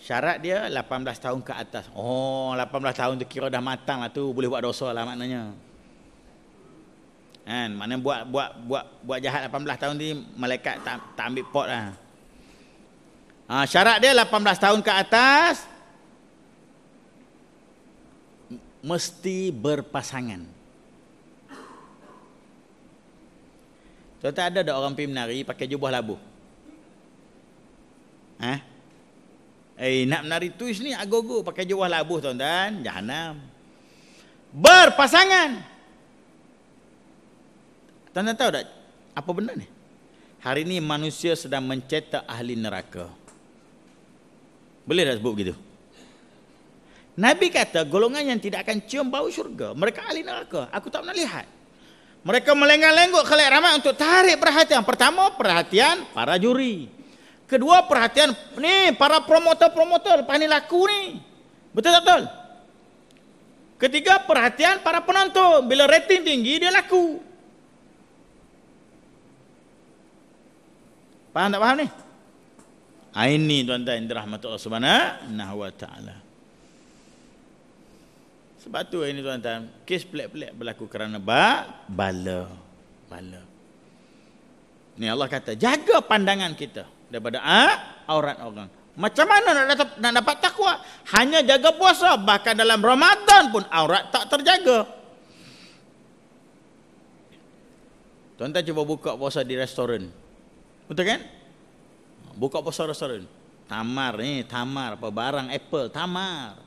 [SPEAKER 1] syarat dia 18 tahun ke atas oh 18 tahun tu kira dah matang lah tu boleh buat dosa lah maknanya kan mana buat buat buat buat jahat 18 tahun ni malaikat tak, tak ambil pot lah ha, syarat dia 18 tahun ke atas mesti berpasangan Contoh ada ada orang pergi menari pakai jubah labu. Ha? Eh nak menari twist ni agogo pakai jawah labuh tuan-tuan, jahanam. Berpasangan. Tuan-tuan tahu tak apa benda ni? Hari ini manusia sedang mencetak ahli neraka. Boleh tak sebut begitu? Nabi kata golongan yang tidak akan cium bau syurga. Mereka ahli neraka. Aku tak pernah lihat. Mereka melenggang-lenggok khalayak ramai untuk tarik perhatian. Pertama, perhatian para juri. Kedua perhatian ni para promotor-promotor lepas ni laku ni. Betul tak betul? Ketiga perhatian para penonton bila rating tinggi dia laku. Faham tak faham ni? Aini ah, tuan-tuan yang dirahmati Allah Subhanahu wa taala. Sebab tu ini tuan-tuan, kes pelik-pelik berlaku kerana ba bala. Bala. Ni Allah kata, jaga pandangan kita daripada ah, aurat orang. Macam mana nak dapat, nak dapat takwa? Hanya jaga puasa. Bahkan dalam Ramadan pun aurat tak terjaga. Tuan-tuan cuba buka puasa di restoran. Betul kan? Buka puasa restoran. Tamar ni, tamar. Apa barang apple, tamar.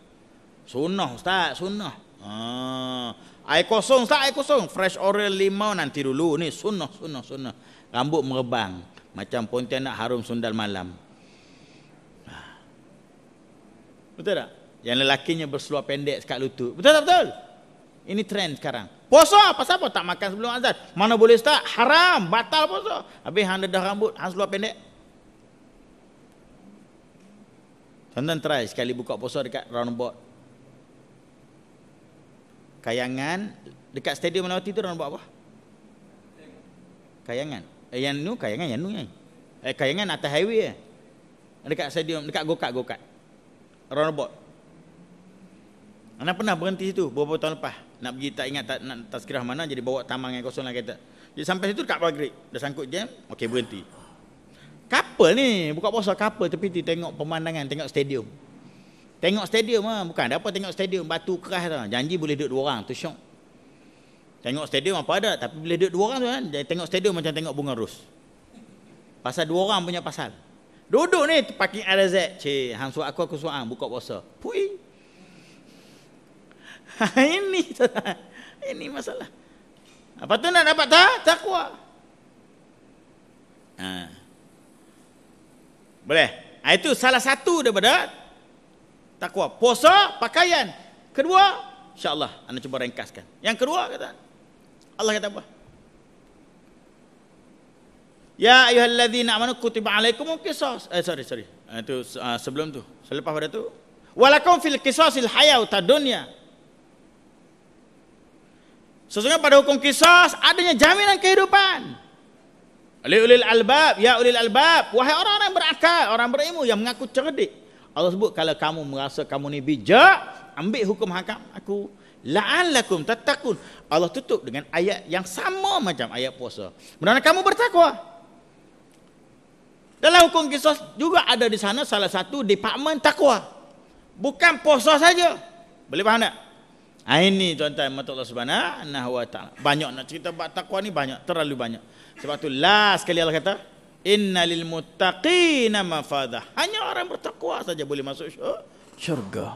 [SPEAKER 1] Sunnah ustaz, sunnah. Ah, air kosong tak, air kosong. Fresh oil limau nanti dulu ni. Sunnah, sunnah, sunnah. Rambut merebang. Macam Pontianak harum sundal malam ha. Betul tak? Yang lelakinya berseluar pendek sekat lutut Betul tak betul? Ini trend sekarang Puasa apa siapa tak makan sebelum azan Mana boleh start? Haram, batal puasa Habis hang dah rambut, hang seluar pendek Tuan-tuan try sekali buka puasa dekat roundabout Kayangan Dekat stadium Melawati tu roundabout apa? Kayangan Eh, yang ni kayangan yang ni eh kayangan atas highway eh. dekat stadium dekat gokart gokart robot anak pernah berhenti situ beberapa tahun lepas nak pergi tak ingat tak, nak tazkirah mana jadi bawa tamang yang kosong lah kereta jadi sampai situ dekat maghrib dah sangkut jam okey berhenti couple ni buka puasa couple tapi ti tengok pemandangan tengok stadium tengok stadium ah bukan ada apa tengok stadium batu keras tu janji boleh duduk dua orang tu syok Tengok stadium apa ada Tapi bila duduk dua orang tu kan tengok stadium macam tengok bunga rus Pasal dua orang punya pasal Duduk ni pakai RZ Cik, hang suat aku, aku suat hang Buka puasa Pui Ini Ini masalah Apa tu nak dapat tak? Takwa ha. Boleh? Ha, itu salah satu daripada Takwa Puasa, pakaian Kedua InsyaAllah Anda cuba ringkaskan Yang kedua kata Allah kata apa? Ya ayyuhallazina amanu kutiba alaikumul qisas. Eh sorry sorry. Itu eh, uh, ah, sebelum tu. Selepas pada tu. Walakum fil qisasil hayau ta dunya. Sesungguhnya pada hukum kisah adanya jaminan kehidupan. Ali ulil albab, ya ulil albab, wahai orang-orang yang berakal, orang berilmu yang mengaku cerdik. Allah sebut kalau kamu merasa kamu ni bijak, ambil hukum hakam aku la'allakum tattaqun. Allah tutup dengan ayat yang sama macam ayat puasa. Mudah-mudahan kamu bertakwa. Dalam hukum kisah juga ada di sana salah satu departemen takwa. Bukan puasa saja. Boleh faham tak? Ha, ini contoh tuan mata Allah subhanahu wa ta'ala. Banyak nak cerita buat takwa ni banyak. Terlalu banyak. Sebab tu last sekali Allah kata. Inna lil muttaqina mafadah. Hanya orang bertakwa saja boleh masuk syurga.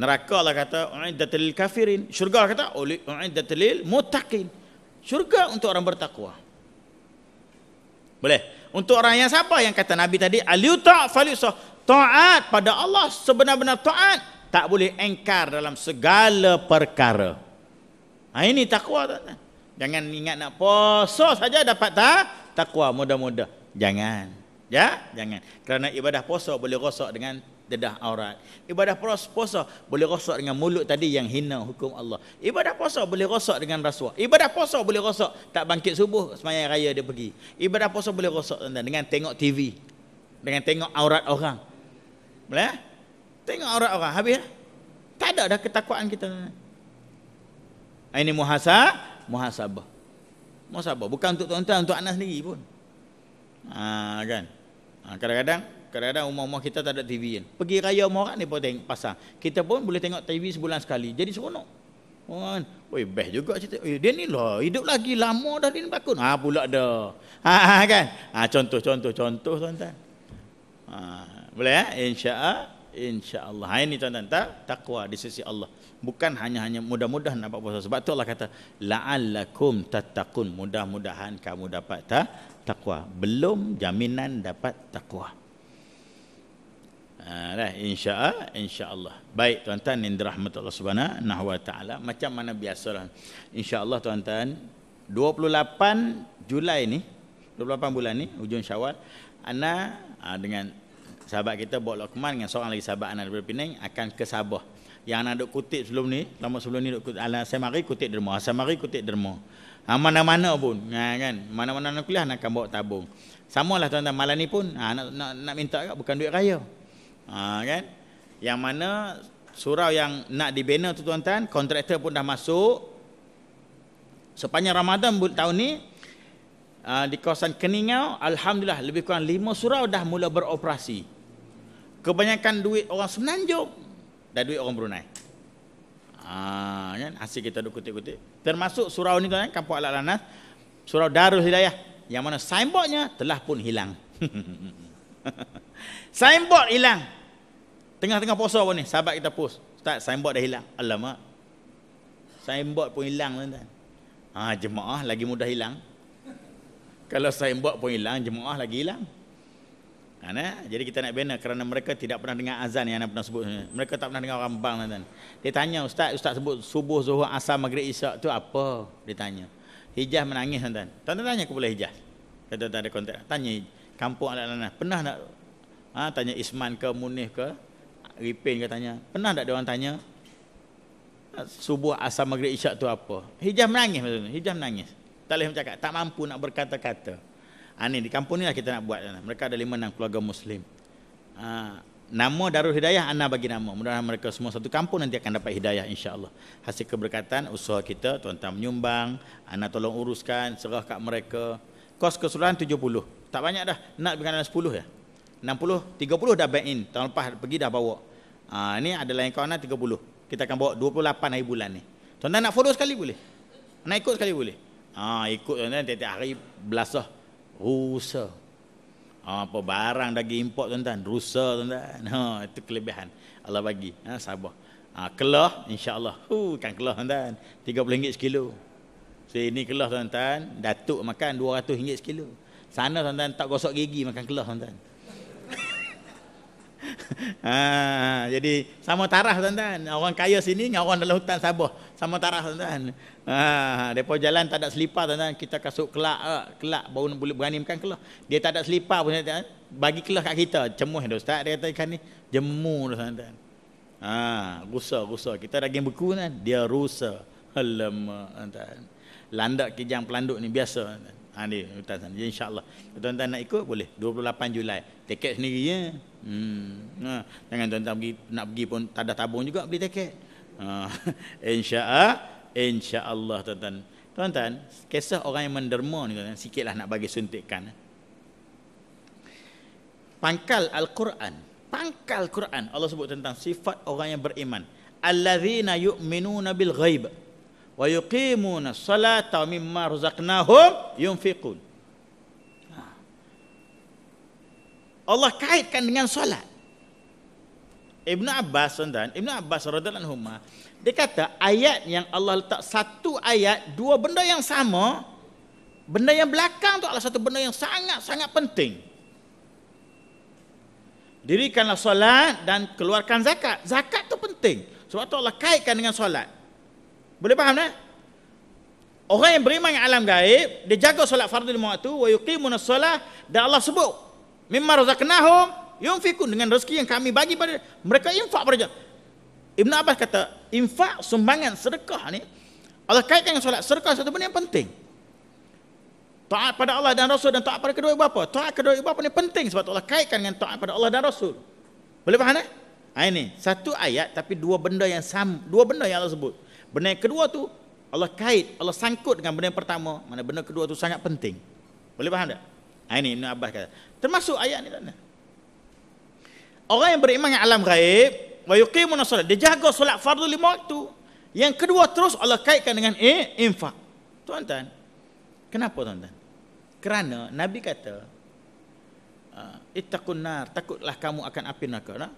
[SPEAKER 1] Neraka Allah kata uiddatil kafirin. Syurga Allah kata uiddatil muttaqin. Syurga untuk orang bertakwa. Boleh. Untuk orang yang siapa yang kata Nabi tadi aliyuta falisa taat pada Allah sebenar-benar taat tak boleh engkar dalam segala perkara. Ha, ini takwa tuan Jangan ingat nak puasa saja dapat tak takwa mudah-mudah. Jangan. Ya, jangan. Kerana ibadah puasa boleh rosak dengan dedah aurat. Ibadah puasa boleh rosak dengan mulut tadi yang hina hukum Allah. Ibadah puasa boleh rosak dengan rasuah. Ibadah puasa boleh rosak tak bangkit subuh semayang raya dia pergi. Ibadah puasa boleh rosak tuan dengan tengok TV. Dengan tengok aurat orang. Boleh? Eh? Tengok aurat orang habis. Eh? Tak ada dah ketakwaan kita. Ah, ini muhasab, muhasabah. Muhasabah bukan untuk tuan-tuan, untuk anak sendiri pun. Ha, kan? Ha, kadang-kadang Kadang-kadang rumah-rumah kita tak ada TV kan. Pergi raya rumah orang ni pun tengok pasang. Kita pun boleh tengok TV sebulan sekali. Jadi seronok. Kan. Oi, best juga cerita. Oi, dia ni lah hidup lagi lama dah dia bakun. Ha pula dah. Ha, ha kan? Ha contoh contoh contoh tuan Ha, boleh ya? Eh? Insya-Allah, insya-Allah. Ha ini tuan-tuan tak takwa di sisi Allah. Bukan hanya-hanya mudah-mudah nak buat puasa. Sebab tu Allah kata, la'allakum tattaqun. Mudah-mudahan kamu dapat tak takwa. Belum jaminan dapat takwa. Ha dah insya-Allah insya-Allah. Baik tuan-tuan yang dirahmati Allah Subhanahu wa taala, macam mana biasalah. Insya-Allah tuan-tuan 28 Julai ni, 28 bulan ni hujung Syawal, ana ah, dengan sahabat kita Bob Lokman dengan seorang lagi sahabat ana daripada Pinang akan ke Sabah. Yang ana duk kutip sebelum ni, lama sebelum ni duk kutip ala saya mari kutip derma, saya mari kutip derma. Ha, mana-mana pun ha, kan mana-mana nak kuliah nak akan bawa tabung samalah tuan-tuan malam ni pun ha, nak, nak, nak minta kat bukan duit raya ha, kan yang mana surau yang nak dibina tu tuan-tuan kontraktor pun dah masuk sepanjang Ramadan tahun ni ha, di kawasan Keningau alhamdulillah lebih kurang 5 surau dah mula beroperasi kebanyakan duit orang semenanjung dan duit orang Brunei ha, kan hasil kita duk kutip-kutip termasuk surau ni tuan-tuan kampung Alat Lanas surau Darul Hidayah yang mana signboardnya telah pun hilang signboard hilang Tengah-tengah puasa pun ni Sahabat kita post Ustaz signboard dah hilang Alamak Signboard pun hilang tuan-tuan ha, Jemaah lagi mudah hilang Kalau signboard pun hilang Jemaah lagi hilang ha, nah? Jadi kita nak bina Kerana mereka tidak pernah dengar azan Yang anak pernah sebut Mereka tak pernah dengar orang bang tuan-tuan Dia tanya Ustaz Ustaz sebut subuh, zuhur, asar, maghrib, isyak tu apa Dia tanya Hijaz menangis tuan-tuan tuan tanya aku boleh hijah. Tuan-tuan ada Tanya kampung anak-anak Pernah nak ha, Tanya Isman ke Munif ke Ripin katanya Pernah tak dia orang tanya ah, Subuh asam maghrib isyak tu apa Hijaz menangis maksudnya Hijaz menangis Tak boleh cakap Tak mampu nak berkata-kata ha, Di kampung ni lah kita nak buat Mereka ada lima enam keluarga muslim ha, Nama Darul Hidayah Ana bagi nama Mudah-mudahan mereka semua satu kampung Nanti akan dapat hidayah insya Allah. Hasil keberkatan Usaha kita Tuan-tuan menyumbang Ana tolong uruskan Serah kat mereka Kos keseluruhan 70 Tak banyak dah Nak berikan dalam 10 ya 60, 30 dah back in Tahun lepas pergi dah bawa Ah ini adalah yang kau kawanan 30. Kita akan bawa 28 hari bulan ni. tuan nak follow sekali boleh. Nak ikut sekali boleh. Ah ikut tuan-tuan tiap-tiap hari belasah. Rusa. Ah, apa barang dah import tuan-tuan. Rusa tuan-tuan. Ha, itu kelebihan. Allah bagi. Ha, sabar. Ha, kelah insyaAllah. Hu, kan kelah tuan-tuan. RM30 sekilo. So ini kelah tuan-tuan. Datuk makan RM200 sekilo. Sana tuan-tuan tak gosok gigi makan kelah tuan-tuan ha, jadi sama tarah, tuan-tuan. Orang kaya sini dengan orang dalam hutan Sabah. Sama tarah, tuan-tuan. Ha, depa jalan tak ada selipar tuan-tuan. Kita kasut kelak ha, kelak baru boleh berani makan kelak. Dia tak ada selipar pun tuan-tuan. Bagi kelak kat kita. Cemuh dah ustaz dia kata ikan ni. Jemu dah tuan-tuan. Ha, rusa rusa. Kita daging beku tuan, dia rusa. alam, tuan-tuan. Landak kijang pelanduk ni biasa tuan-tuan. Ha ni hutan sana. insya-Allah. Tuan-tuan nak ikut boleh 28 Julai tiket sendiri ya. Hmm. Ha. jangan tuan-tuan nak pergi pun tak ada tabung juga beli tiket. Ha. Insya-Allah, insya-Allah tuan-tuan. Tuan-tuan, kisah orang yang menderma ni tuan-tuan, sikitlah nak bagi suntikan. Pangkal Al-Quran. Pangkal Quran. Allah sebut tentang sifat orang yang beriman. Alladzina yu'minuna bil ghaib wa yuqimuna salata mimma razaqnahum yunfiqun. Allah kaitkan dengan solat. Ibn Abbas dan Ibn Abbas radhiyallahu anhu dia kata ayat yang Allah letak satu ayat dua benda yang sama benda yang belakang tu adalah satu benda yang sangat-sangat penting. Dirikanlah solat dan keluarkan zakat. Zakat tu penting. Sebab tu Allah kaitkan dengan solat. Boleh faham tak? Orang yang beriman yang alam gaib, dia jaga solat fardu lima waktu, wa yuqimuna solat dan Allah sebut mimma razaqnahum yunfikun dengan rezeki yang kami bagi pada mereka infak pada Ibn Abbas kata infak sumbangan sedekah ni Allah kaitkan dengan solat sedekah satu benda yang penting taat pada Allah dan Rasul dan taat pada kedua ibu bapa taat kedua ibu bapa ni penting sebab Allah kaitkan dengan taat pada Allah dan Rasul boleh faham tak? Eh? ha, ini satu ayat tapi dua benda yang sama. dua benda yang Allah sebut benda yang kedua tu Allah kait Allah sangkut dengan benda yang pertama mana benda kedua tu sangat penting boleh faham tak? Ha, ini Ibn Abbas kata. Termasuk ayat ni tak ada. Orang yang beriman dengan alam gaib, wa yuqimuna Dia jaga solat fardu lima waktu. Yang kedua terus Allah kaitkan dengan e infak. Tuan-tuan, kenapa tuan-tuan? Kerana Nabi kata, ah, ittaqun nar, takutlah kamu akan api neraka. Nah?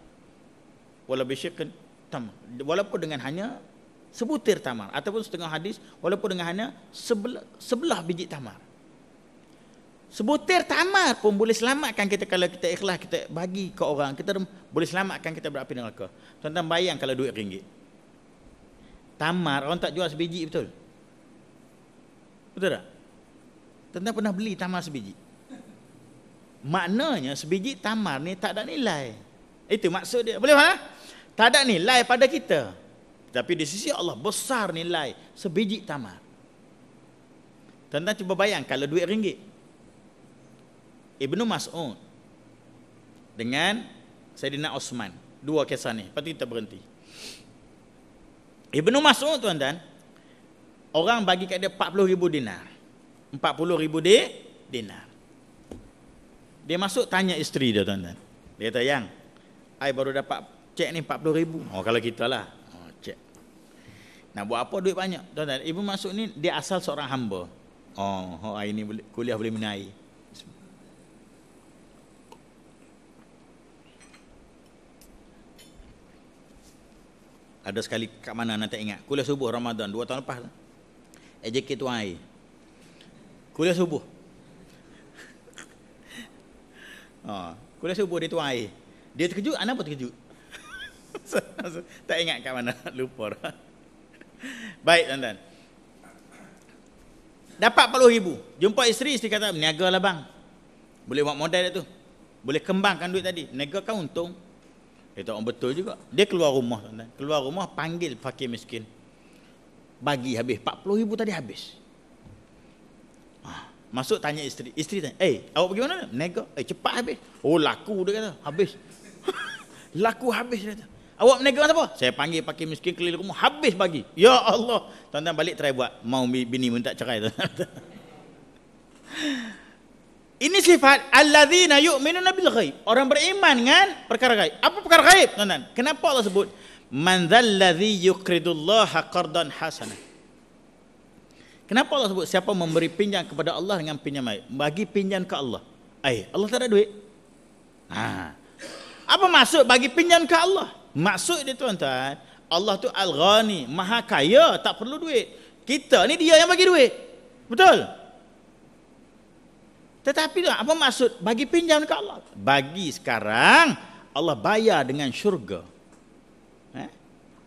[SPEAKER 1] Wala bisyikin tamar. Walaupun dengan hanya sebutir tamar. Ataupun setengah hadis, walaupun dengan hanya sebelah, sebelah biji tamar. Sebutir tamar pun boleh selamatkan kita kalau kita ikhlas kita bagi ke orang kita boleh selamatkan kita berapi neraka. Tuan-tuan bayang kalau duit ringgit. Tamar orang tak jual sebiji betul. Betul tak? Tuan-tuan pernah beli tamar sebiji? Maknanya sebiji tamar ni tak ada nilai. Itu maksud dia. Boleh faham? Tak ada nilai pada kita. Tapi di sisi Allah besar nilai sebiji tamar. Tuan-tuan cuba bayang kalau duit ringgit Ibnu Mas'ud dengan Sayyidina Osman. Dua kisah ni. Lepas kita berhenti. Ibnu Mas'ud tuan-tuan, orang bagi kat dia 40 ribu dinar. 40 ribu di, dinar. Dia masuk tanya isteri dia tuan-tuan. Dia kata, yang, saya baru dapat cek ni 40 ribu. Oh, kalau kita lah. Oh, cek. Nak buat apa duit banyak? Tuan-tuan, Ibnu Mas'ud ni dia asal seorang hamba. Oh, oh ini kuliah boleh menaik. Ada sekali kat mana nak tak ingat. Kuliah subuh Ramadan dua tahun lepas. AJK tu ai. Kuliah subuh. Ha, kuliah subuh dia tu ai. Dia terkejut, anak pun terkejut. tak ingat kat mana, lupa dah. Baik tuan-tuan. Dapat 40,000. Jumpa isteri, isteri kata, niagalah bang. Boleh buat modal dia tu. Boleh kembangkan duit tadi. Niaga kau untung. Kata orang betul juga. Dia keluar rumah Keluar rumah panggil fakir miskin. Bagi habis. 40 ribu tadi habis. Ha, masuk tanya isteri. Isteri tanya. Eh, awak pergi mana? Nego. Eh, cepat habis. Oh, laku dia kata. Habis. laku habis dia kata. Awak menego apa? Saya panggil pakai miskin keliling rumah. Habis bagi. Ya Allah. Tuan-tuan balik try buat. Mau bini pun tak cerai. Ini sifat alladzina yu'minuna bil ghaib. Orang beriman dengan perkara ghaib. Apa perkara ghaib, tuan-tuan? Kenapa Allah sebut man dzallazi yuqridullaha qardan hasanah? Kenapa Allah sebut siapa memberi pinjam kepada Allah dengan pinjam baik? Bagi pinjam ke Allah. Ai, Allah tak ada duit. Ha. Apa maksud bagi pinjam ke Allah? Maksud dia tuan-tuan, Allah tu al-ghani, maha kaya, tak perlu duit. Kita ni dia yang bagi duit. Betul? Tetapi apa maksud bagi pinjam dekat Allah? Bagi sekarang Allah bayar dengan syurga. Eh?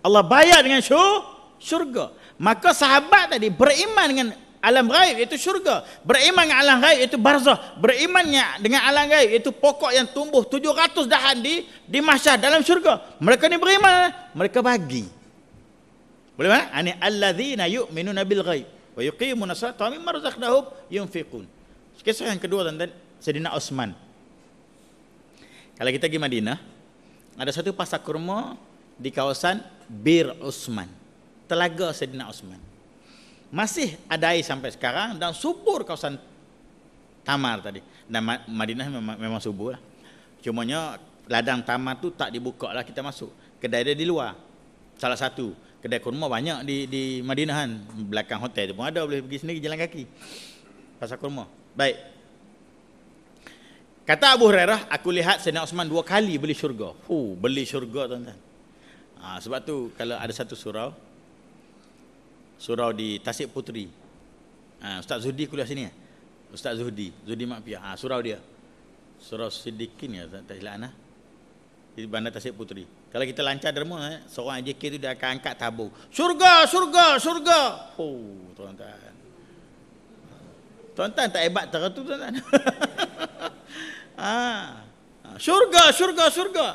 [SPEAKER 1] Allah bayar dengan syurga. Maka sahabat tadi beriman dengan alam gaib itu syurga. Beriman dengan alam gaib itu barzah. Beriman dengan alam gaib itu pokok yang tumbuh 700 dahan di di mahsyar dalam syurga. Mereka ni beriman, eh? mereka bagi. Boleh tak? Ani allazina yu'minuna bil ghaib wa yuqimuna salata wa mimma razaqnahum yunfiqun. Kisah yang kedua tentang Sedina Osman. Kalau kita pergi Madinah, ada satu pasar kurma di kawasan Bir Osman. Telaga Sedina Osman. Masih ada sampai sekarang dan subur kawasan Tamar tadi. Dan Madinah memang, memang subur lah. Cumanya ladang tamar tu tak dibuka lah kita masuk. Kedai dia di luar. Salah satu. Kedai kurma banyak di, di Madinah kan. Belakang hotel tu pun ada. Boleh pergi sendiri jalan kaki. Pasar kurma. Baik. Kata Abu Hurairah, aku lihat Sayyidina Osman dua kali beli syurga. Hu, beli syurga tuan-tuan. Ha, sebab tu kalau ada satu surau, surau di Tasik Puteri. Ha, Ustaz Zuhdi kuliah sini. Ya? Ustaz Zuhdi, Zuhdi Makpiah. Ha, surau dia. Surau Siddiqin ya, tak silap anak. Di bandar Tasik Puteri. Kalau kita lancar derma, eh, seorang AJK tu dia akan angkat tabung. Surga, surga, surga. Hu, tuan-tuan. Tuan-tuan tak hebat tera tu tuan-tuan. ha. Syurga, syurga, syurga.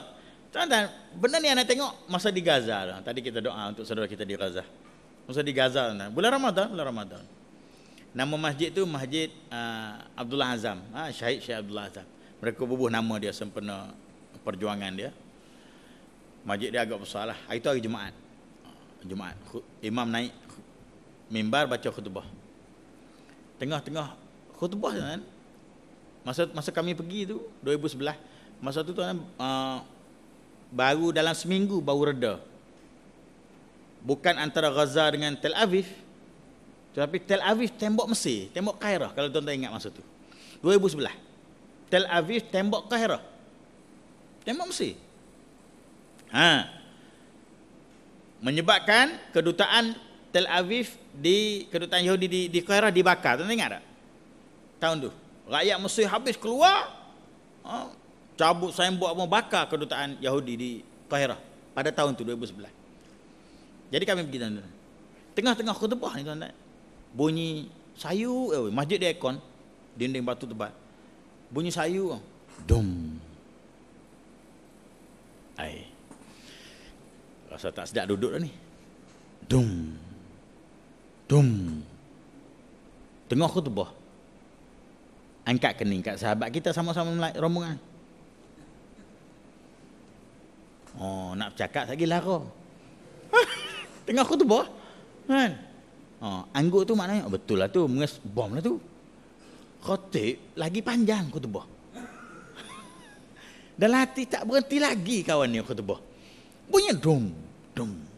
[SPEAKER 1] Tuan-tuan, benda ni anda tengok masa di Gaza. Lah. Tadi kita doa untuk saudara kita di Gaza. Masa di Gaza, tuan bulan Ramadan, bulan Ramadan. Nama masjid tu Masjid uh, ah, Abdullah Azam. Ha, Syahid Syahid Abdullah Azam. Mereka bubuh nama dia sempena perjuangan dia. Masjid dia agak besar lah. Itu hari Jumaat. Jumaat. Imam naik mimbar baca khutbah tengah-tengah khutbah tuan masa masa kami pergi tu 2011 masa tu tuan uh, baru dalam seminggu baru reda bukan antara Gaza dengan Tel Aviv tetapi Tel Aviv tembok Mesir tembok Kaira kalau tuan-tuan ingat masa tu 2011 Tel Aviv tembok Kaira tembok Mesir ha menyebabkan kedutaan Tel Aviv di kedutaan Yahudi di di Kaira dibakar. Tuan ingat tak? Tahun tu. Rakyat Mesir habis keluar. Ha? Cabut buat apa bakar kedutaan Yahudi di Kaira pada tahun tu 2011. Jadi kami pergi sana. Tengah-tengah khutbah ni tuan Bunyi sayu eh, masjid dia aircon dinding batu tebal. Bunyi sayu. Dum. Ai. Rasa tak sedap duduk dah ni. Dum. Tum. Tengah khutbah. Angkat kening kat sahabat kita sama-sama melai rombongan. Oh, nak cakap lagi lah kau. Tengah khutbah. Kan? Oh, angguk tu maknanya oh, betul lah tu, mengas bom lah tu. Khotib lagi panjang khutbah. Dan latih tak berhenti lagi kawan ni khutbah. Bunyi dum, dum,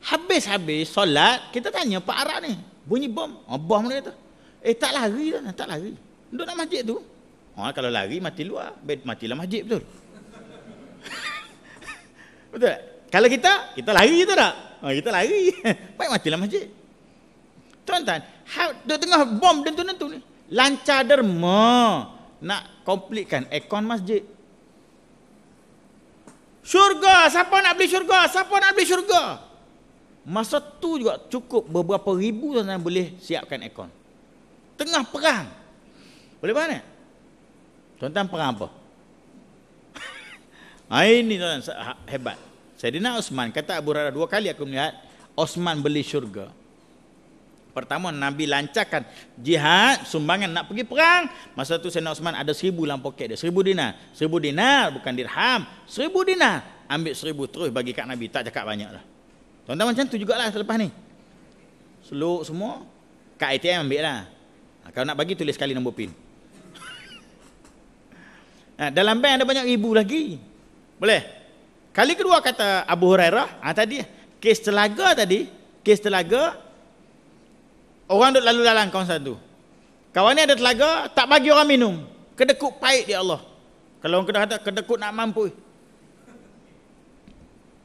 [SPEAKER 1] Habis-habis solat, kita tanya Pak Arab ni. Bunyi bom. Oh, bom dia kata. Eh tak lari lah, tak lari. Duduk dalam masjid tu. Oh, kalau lari mati luar, bed mati dalam masjid betul. betul tak? Kalau kita, kita lari je tak? Oh, kita lari. Baik mati dalam masjid. Tuan-tuan, ha, duduk tengah bom dan tu-tu ni. Lancar derma nak komplitkan ekon masjid. Syurga, siapa nak beli syurga? Siapa nak beli syurga? Masa tu juga cukup beberapa ribu tuan-tuan boleh siapkan aircon. Tengah perang. Boleh mana? tak? Tuan-tuan perang apa? ha, ini tuan-tuan hebat. Saidina Osman kata Abu Rara dua kali aku melihat Osman beli syurga. Pertama Nabi lancarkan jihad sumbangan nak pergi perang. Masa tu Saidina Osman ada seribu dalam poket dia. Seribu dinar. Seribu dinar bukan dirham. Seribu dinar. Ambil seribu terus bagi kat Nabi. Tak cakap banyak lah. Tuan-tuan macam tu jugalah selepas ni. Seluk semua. Kat ATM ambil lah. Ha, kalau nak bagi tulis sekali nombor PIN. Nah, ha, dalam bank ada banyak ribu lagi. Boleh? Kali kedua kata Abu Hurairah. Ah, tadi kes telaga tadi. Kes telaga. Orang duduk lalu lalang kawasan satu Kawan ni ada telaga. Tak bagi orang minum. Kedekut pahit dia Allah. Kalau orang kena kata kedekut nak mampu.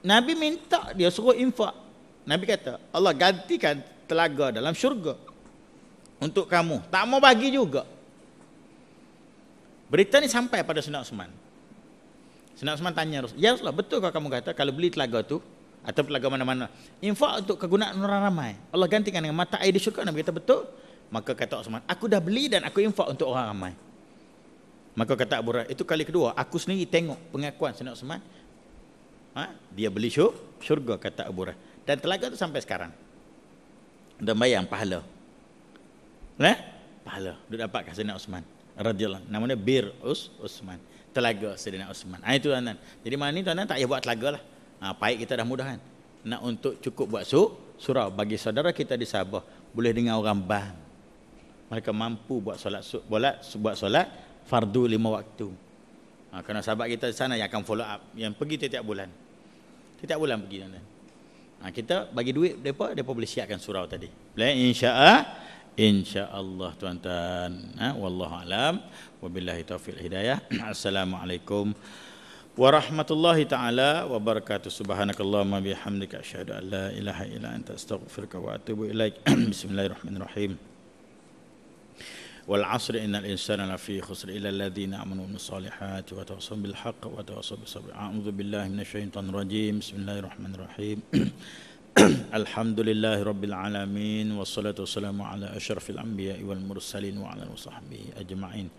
[SPEAKER 1] Nabi minta dia suruh infak. Nabi kata, Allah gantikan telaga dalam syurga untuk kamu. Tak mau bagi juga. Berita ni sampai pada Sunnah Osman. Sunnah Osman tanya ya Rasulullah betul kau kamu kata kalau beli telaga tu atau telaga mana-mana infak untuk kegunaan orang ramai. Allah gantikan dengan mata air di syurga. Nabi kata betul. Maka kata Osman, aku dah beli dan aku infak untuk orang ramai. Maka kata Abu Rah, itu kali kedua aku sendiri tengok pengakuan Sunnah Osman ha? dia beli syurga kata Abu Rah. Dan telaga tu sampai sekarang. Dan bayang pahala. Nah, pahala dia dapat kat Sayyidina Uthman radhiyallahu anhu. Namanya Bir Us Uthman. Telaga Sayyidina Uthman. Ah ha, itu tuan-tuan. Jadi mana ni tuan-tuan tak payah buat telaga lah. Ha, baik kita dah mudah kan. Nak untuk cukup buat su surau bagi saudara kita di Sabah boleh dengar orang bang. Mereka mampu buat solat bolat buat solat fardu lima waktu. Ha, kerana sahabat kita di sana yang akan follow up yang pergi tiap-tiap bulan. Setiap bulan pergi tuan-tuan. Ha, kita bagi duit mereka, mereka boleh siapkan surau tadi. insya Allah, insya Allah tuan-tuan. Ha, alam, Wabillahi taufil hidayah. Assalamualaikum. Warahmatullahi taala wabarakatuh. Subhanakallahumma bihamdika asyhadu an la ilaha illa anta astaghfiruka wa atubu ilaik. Bismillahirrahmanirrahim. والعصر إن الإنسان لفي خسر إلا الذين آمنوا بالصالحات وتواصوا بالحق وتواصوا بالصبر أعوذ بالله من الشيطان الرجيم بسم الله الرحمن الرحيم الحمد لله رب العالمين والصلاة والسلام على أشرف الأنبياء والمرسلين وعلى آله وصحبه أجمعين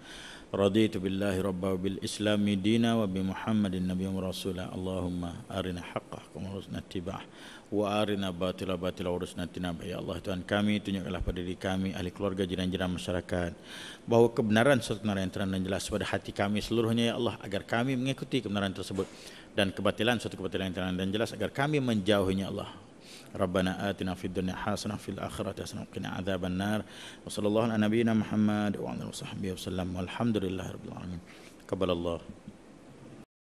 [SPEAKER 1] رضيت بالله ربا وبالإسلام دينا وبمحمد النبي ورسوله اللهم أرنا حقه وارزقنا اتباعه wa arina batila batila urusna tinab ya Allah Tuhan kami tunjukkanlah pada diri kami ahli keluarga jiran-jiran masyarakat bahwa kebenaran serta kebenaran yang terang dan jelas pada hati kami seluruhnya ya Allah agar kami mengikuti kebenaran tersebut dan kebatilan suatu kebatilan yang terang dan jelas agar kami menjauhinya ya Allah ربنا آتنا في الدنيا حسنة في الآخرة حسنة وقنا عذاب النار وصلى الله على نبينا محمد وعلى آله وصحبه وسلم والحمد لله رب العالمين قبل الله